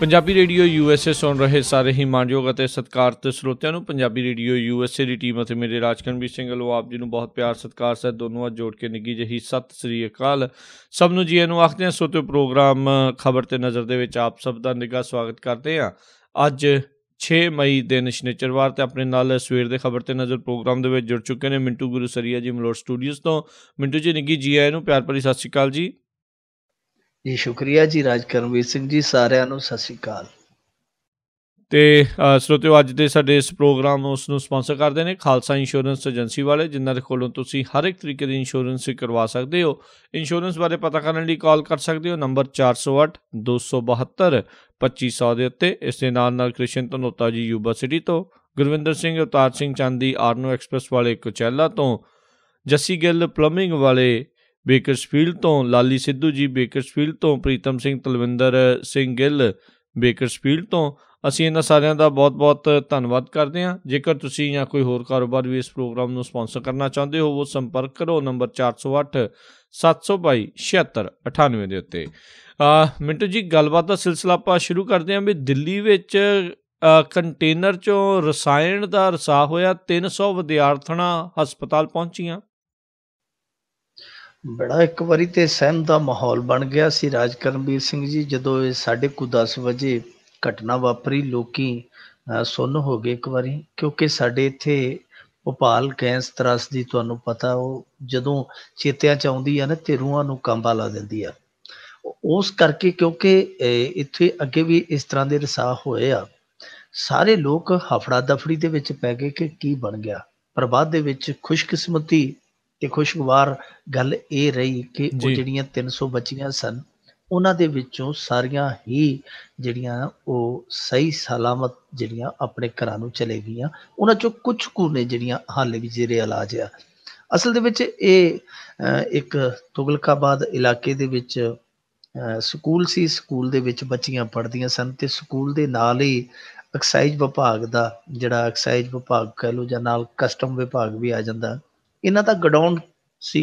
Punjabi radio USA ਸੁਣ ਰਹੇ ਸਾਰੇ ਹੀ ਮਾਣਯੋਗ ਅਤੇ ਸਤਿਕਾਰਤ ਸਰੋਤਿਆਂ ਨੂੰ ਪੰਜਾਬੀ ਰੇਡੀਓ ਯੂਐਸਏ ਦੀ ਟੀਮ ਅਤੇ ਮੇਰੇ ਰਾਜਕਨਵੀਰ ਸਿੰਘਲ ਉਹ ਆਪ ਜੀ ਨੂੰ ਬਹੁਤ ਪਿਆਰ ਸਤਿਕਾਰ ਸਹਿਤ ਦੋਨੋਂ ਹੱਥ ਜੋੜ ਕੇ ਨਿੱਗੀ ਜਹੀ ਸਤਿ ਸ੍ਰੀ ਅਕਾਲ ਸਭ ਨੂੰ ਜੀ ਨੂੰ ਆਖਦੇ ਹਾਂ ਸੋਤੇ ਪ੍ਰੋਗਰਾਮ ਖਬਰ ਤੇ ਨਜ਼ਰ ਦੇ ਵਿੱਚ ਆਪ ਸਭ ਦਾ ਨਿੱਘਾ ਸਵਾਗਤ ਕਰਦੇ ਹਾਂ ਅੱਜ 6 ਮਈ ਦਿਨ ਸ਼ਨੀਚਰਵਾਰ ਤੇ ਆਪਣੇ ਨਾਲ ਸਵੇਰ ਦੇ ਖਬਰ ਤੇ ਨਜ਼ਰ ਪ੍ਰੋਗਰਾਮ ਦੇ ਵਿੱਚ ਜੁੜ ਚੁੱਕੇ ਨੇ ਮਿੰਟੂ ਗੁਰੂ ਸਰੀਆ ਜੀ ਮਲੋਰ ਸਟੂਡੀਓਜ਼ ਤੋਂ ਮਿੰਟੂ ਜੀ ਨਿੱਗੀ ਜੀ ਆਇਆਂ ਨੂੰ ਪਿਆਰ ਭਰੀ ਸਤਿ ਸ੍ਰੀ ਅਕਾਲ ਜੀ ਜੀ ਸ਼ੁਕਰੀਆ ਜੀ ਰਾਜ ਕਰਮਵੀਰ ਸਿੰਘ ਜੀ ਸਾਰਿਆਂ ਨੂੰ ਸਤਿ ਸ੍ਰੀ ਅਕਾਲ ਤੇ ਸਰੋਤਿਓ ਅੱਜ ਦੇ ਸਾਡੇ ਇਸ ਪ੍ਰੋਗਰਾਮ ਨੂੰ ਉਸ ਨੂੰ ਸਪਾਂਸਰ ਕਰਦੇ ਨੇ ਖਾਲਸਾ ਇੰਸ਼ੋਰੈਂਸ ਏਜੰਸੀ ਵਾਲੇ ਜਿਨ੍ਹਾਂ ਦੇ ਕੋਲੋਂ ਤੁਸੀਂ ਹਰ ਇੱਕ ਤਰੀਕੇ ਦੀ ਇੰਸ਼ੋਰੈਂਸ ਕਰਵਾ ਸਕਦੇ ਹੋ ਇੰਸ਼ੋਰੈਂਸ ਬਾਰੇ ਪਤਾ ਕਰਨ ਲਈ ਕਾਲ ਕਰ ਸਕਦੇ ਹੋ ਨੰਬਰ 408 272 2500 ਦੇ ਉੱਤੇ ਇਸ ਦੇ ਨਾਲ ਨਾਲ ਕ੍ਰਿਸ਼ਨ ਤਨੋਤਾ ਜੀ ਯੂਬਾ ਸਿਟੀ ਤੋਂ ਗੁਰਵਿੰਦਰ ਸਿੰਘ ਉਤਾਰ ਸਿੰਘ ਚਾਂਦੀ ਆਰਨੋ ਐਕਸਪ੍ਰੈਸ ਵਾਲੇ ਕੋਚੈਲਾ ਤੋਂ ਜੱਸੀ ਗਿੱਲ ਪਲੰਬਿੰਗ ਵਾਲੇ ਬੇਕਰਸਫੀਲਡ ਤੋਂ ਲਾਲੀ ਸਿੱਧੂ ਜੀ ਬੇਕਰਸਫੀਲਡ ਤੋਂ ਪ੍ਰੀਤਮ ਸਿੰਘ ਤਲਵਿੰਦਰ ਸਿੰਘ ਗਿੱਲ ਬੇਕਰਸਫੀਲਡ ਤੋਂ ਅਸੀਂ ਇਹਨਾਂ ਸਾਰਿਆਂ ਦਾ ਬਹੁਤ-ਬਹੁਤ ਧੰਨਵਾਦ ਕਰਦੇ ਹਾਂ ਜੇਕਰ ਤੁਸੀਂ ਜਾਂ ਕੋਈ ਹੋਰ ਕਾਰੋਬਾਰ ਵੀ ਇਸ ਪ੍ਰੋਗਰਾਮ ਨੂੰ ਸਪਾਂਸਰ ਕਰਨਾ ਚਾਹੁੰਦੇ ਹੋ ਉਹ ਸੰਪਰਕ ਕਰੋ ਨੰਬਰ 408 722 ਦੇ ਉੱਤੇ ਮਿੰਟੂ ਜੀ ਗੱਲਬਾਤ ਦਾ ਸਿਲਸਿਲਾ ਆਪਾਂ ਸ਼ੁਰੂ ਕਰਦੇ ਹਾਂ ਵੀ ਦਿੱਲੀ ਵਿੱਚ ਕੰਟੇਨਰ ਚੋਂ ਰਸਾਇਣ ਦਾ ਰਸਾ ਹੋਇਆ 300 ਵਿਦਿਆਰਥਣਾਂ ਹਸਪਤਾਲ ਪਹੁੰਚੀਆਂ ਬੜਾ ਇੱਕ ਵਾਰੀ ਤੇ ਸਹਿਮ ਦਾ ਮਾਹੌਲ ਬਣ ਗਿਆ ਸੀ ਰਾਜ ਸਿੰਘ ਜੀ ਜਦੋਂ ਇਹ ਸਾਢੇ ਕੁ 10 ਵਜੇ ਘਟਨਾ ਵਾਪਰੀ ਲੋਕੀ ਅ, ਸੁੰਨ ਹੋ ਗਏ ਇੱਕ ਵਾਰੀ ਕਿਉਂਕਿ ਸਾਡੇ ਇੱਥੇ ਭੋਪਾਲ ਗੈਸ ਦੀ ਤੁਹਾਨੂੰ ਪਤਾ ਉਹ ਜਦੋਂ ਚੇਤਿਆਂ ਚ ਆਉਂਦੀ ਆ ਨਾ ਤੇਰੂਆਂ ਨੂੰ ਕੰਬਾ ਲਾ ਦਿੰਦੀ ਆ ਉਸ ਕਰਕੇ ਕਿਉਂਕਿ ਇੱਥੇ ਅੱਗੇ ਵੀ ਇਸ ਤਰ੍ਹਾਂ ਦੇ ਰਸਾ ਹੋਏ ਆ ਸਾਰੇ ਲੋਕ ਹਫੜਾ ਦਫੜੀ ਦੇ ਵਿੱਚ ਪੈ ਗਏ ਕਿ ਕੀ ਬਣ ਗਿਆ ਪਰ ਬਾਅਦ ਦੇ ਵਿੱਚ ਖੁਸ਼ਕਿਸਮਤੀ ਤੇ ਖੁਸ਼ਗਵਾਰ ਗੱਲ ਇਹ ਰਹੀ ਕਿ ਉਹ ਜਿਹੜੀਆਂ 300 ਬੱਚੀਆਂ ਸਨ, ਉਹਨਾਂ ਦੇ ਵਿੱਚੋਂ ਸਾਰੀਆਂ ਹੀ ਜਿਹੜੀਆਂ ਉਹ ਸਹੀ ਸਲਾਮਤ ਜਿਹੜੀਆਂ ਆਪਣੇ ਘਰਾਂ ਨੂੰ ਚਲੇ ਗਈਆਂ। ਉਹਨਾਂ 'ਚੋਂ ਕੁਝ ਕੁ ਨੇ ਜਿਹੜੀਆਂ ਹਾਲੇ ਵੀ ਜ਼ੇਰੇ-ਇਲਾਜ ਆ। ਅਸਲ ਦੇ ਵਿੱਚ ਇਹ ਇੱਕ ਤੁਗਲਕਾਬਾਦ ਇਲਾਕੇ ਦੇ ਵਿੱਚ ਸਕੂਲ ਸੀ, ਸਕੂਲ ਦੇ ਵਿੱਚ ਬੱਚੀਆਂ ਪੜ੍ਹਦੀਆਂ ਸਨ ਤੇ ਸਕੂਲ ਦੇ ਨਾਲ ਹੀ ਐਕਸਾਈਜ਼ ਵਿਭਾਗ ਦਾ ਜਿਹੜਾ ਐਕਸਾਈਜ਼ ਵਿਭਾਗ ਕਹ ਲੋ ਜਾਂ ਨਾਲ ਕਸਟਮ ਵਿਭਾਗ ਵੀ ਆ ਜਾਂਦਾ ਇਹਨਾਂ ਦਾ ਗਡਾਊਨ ਸੀ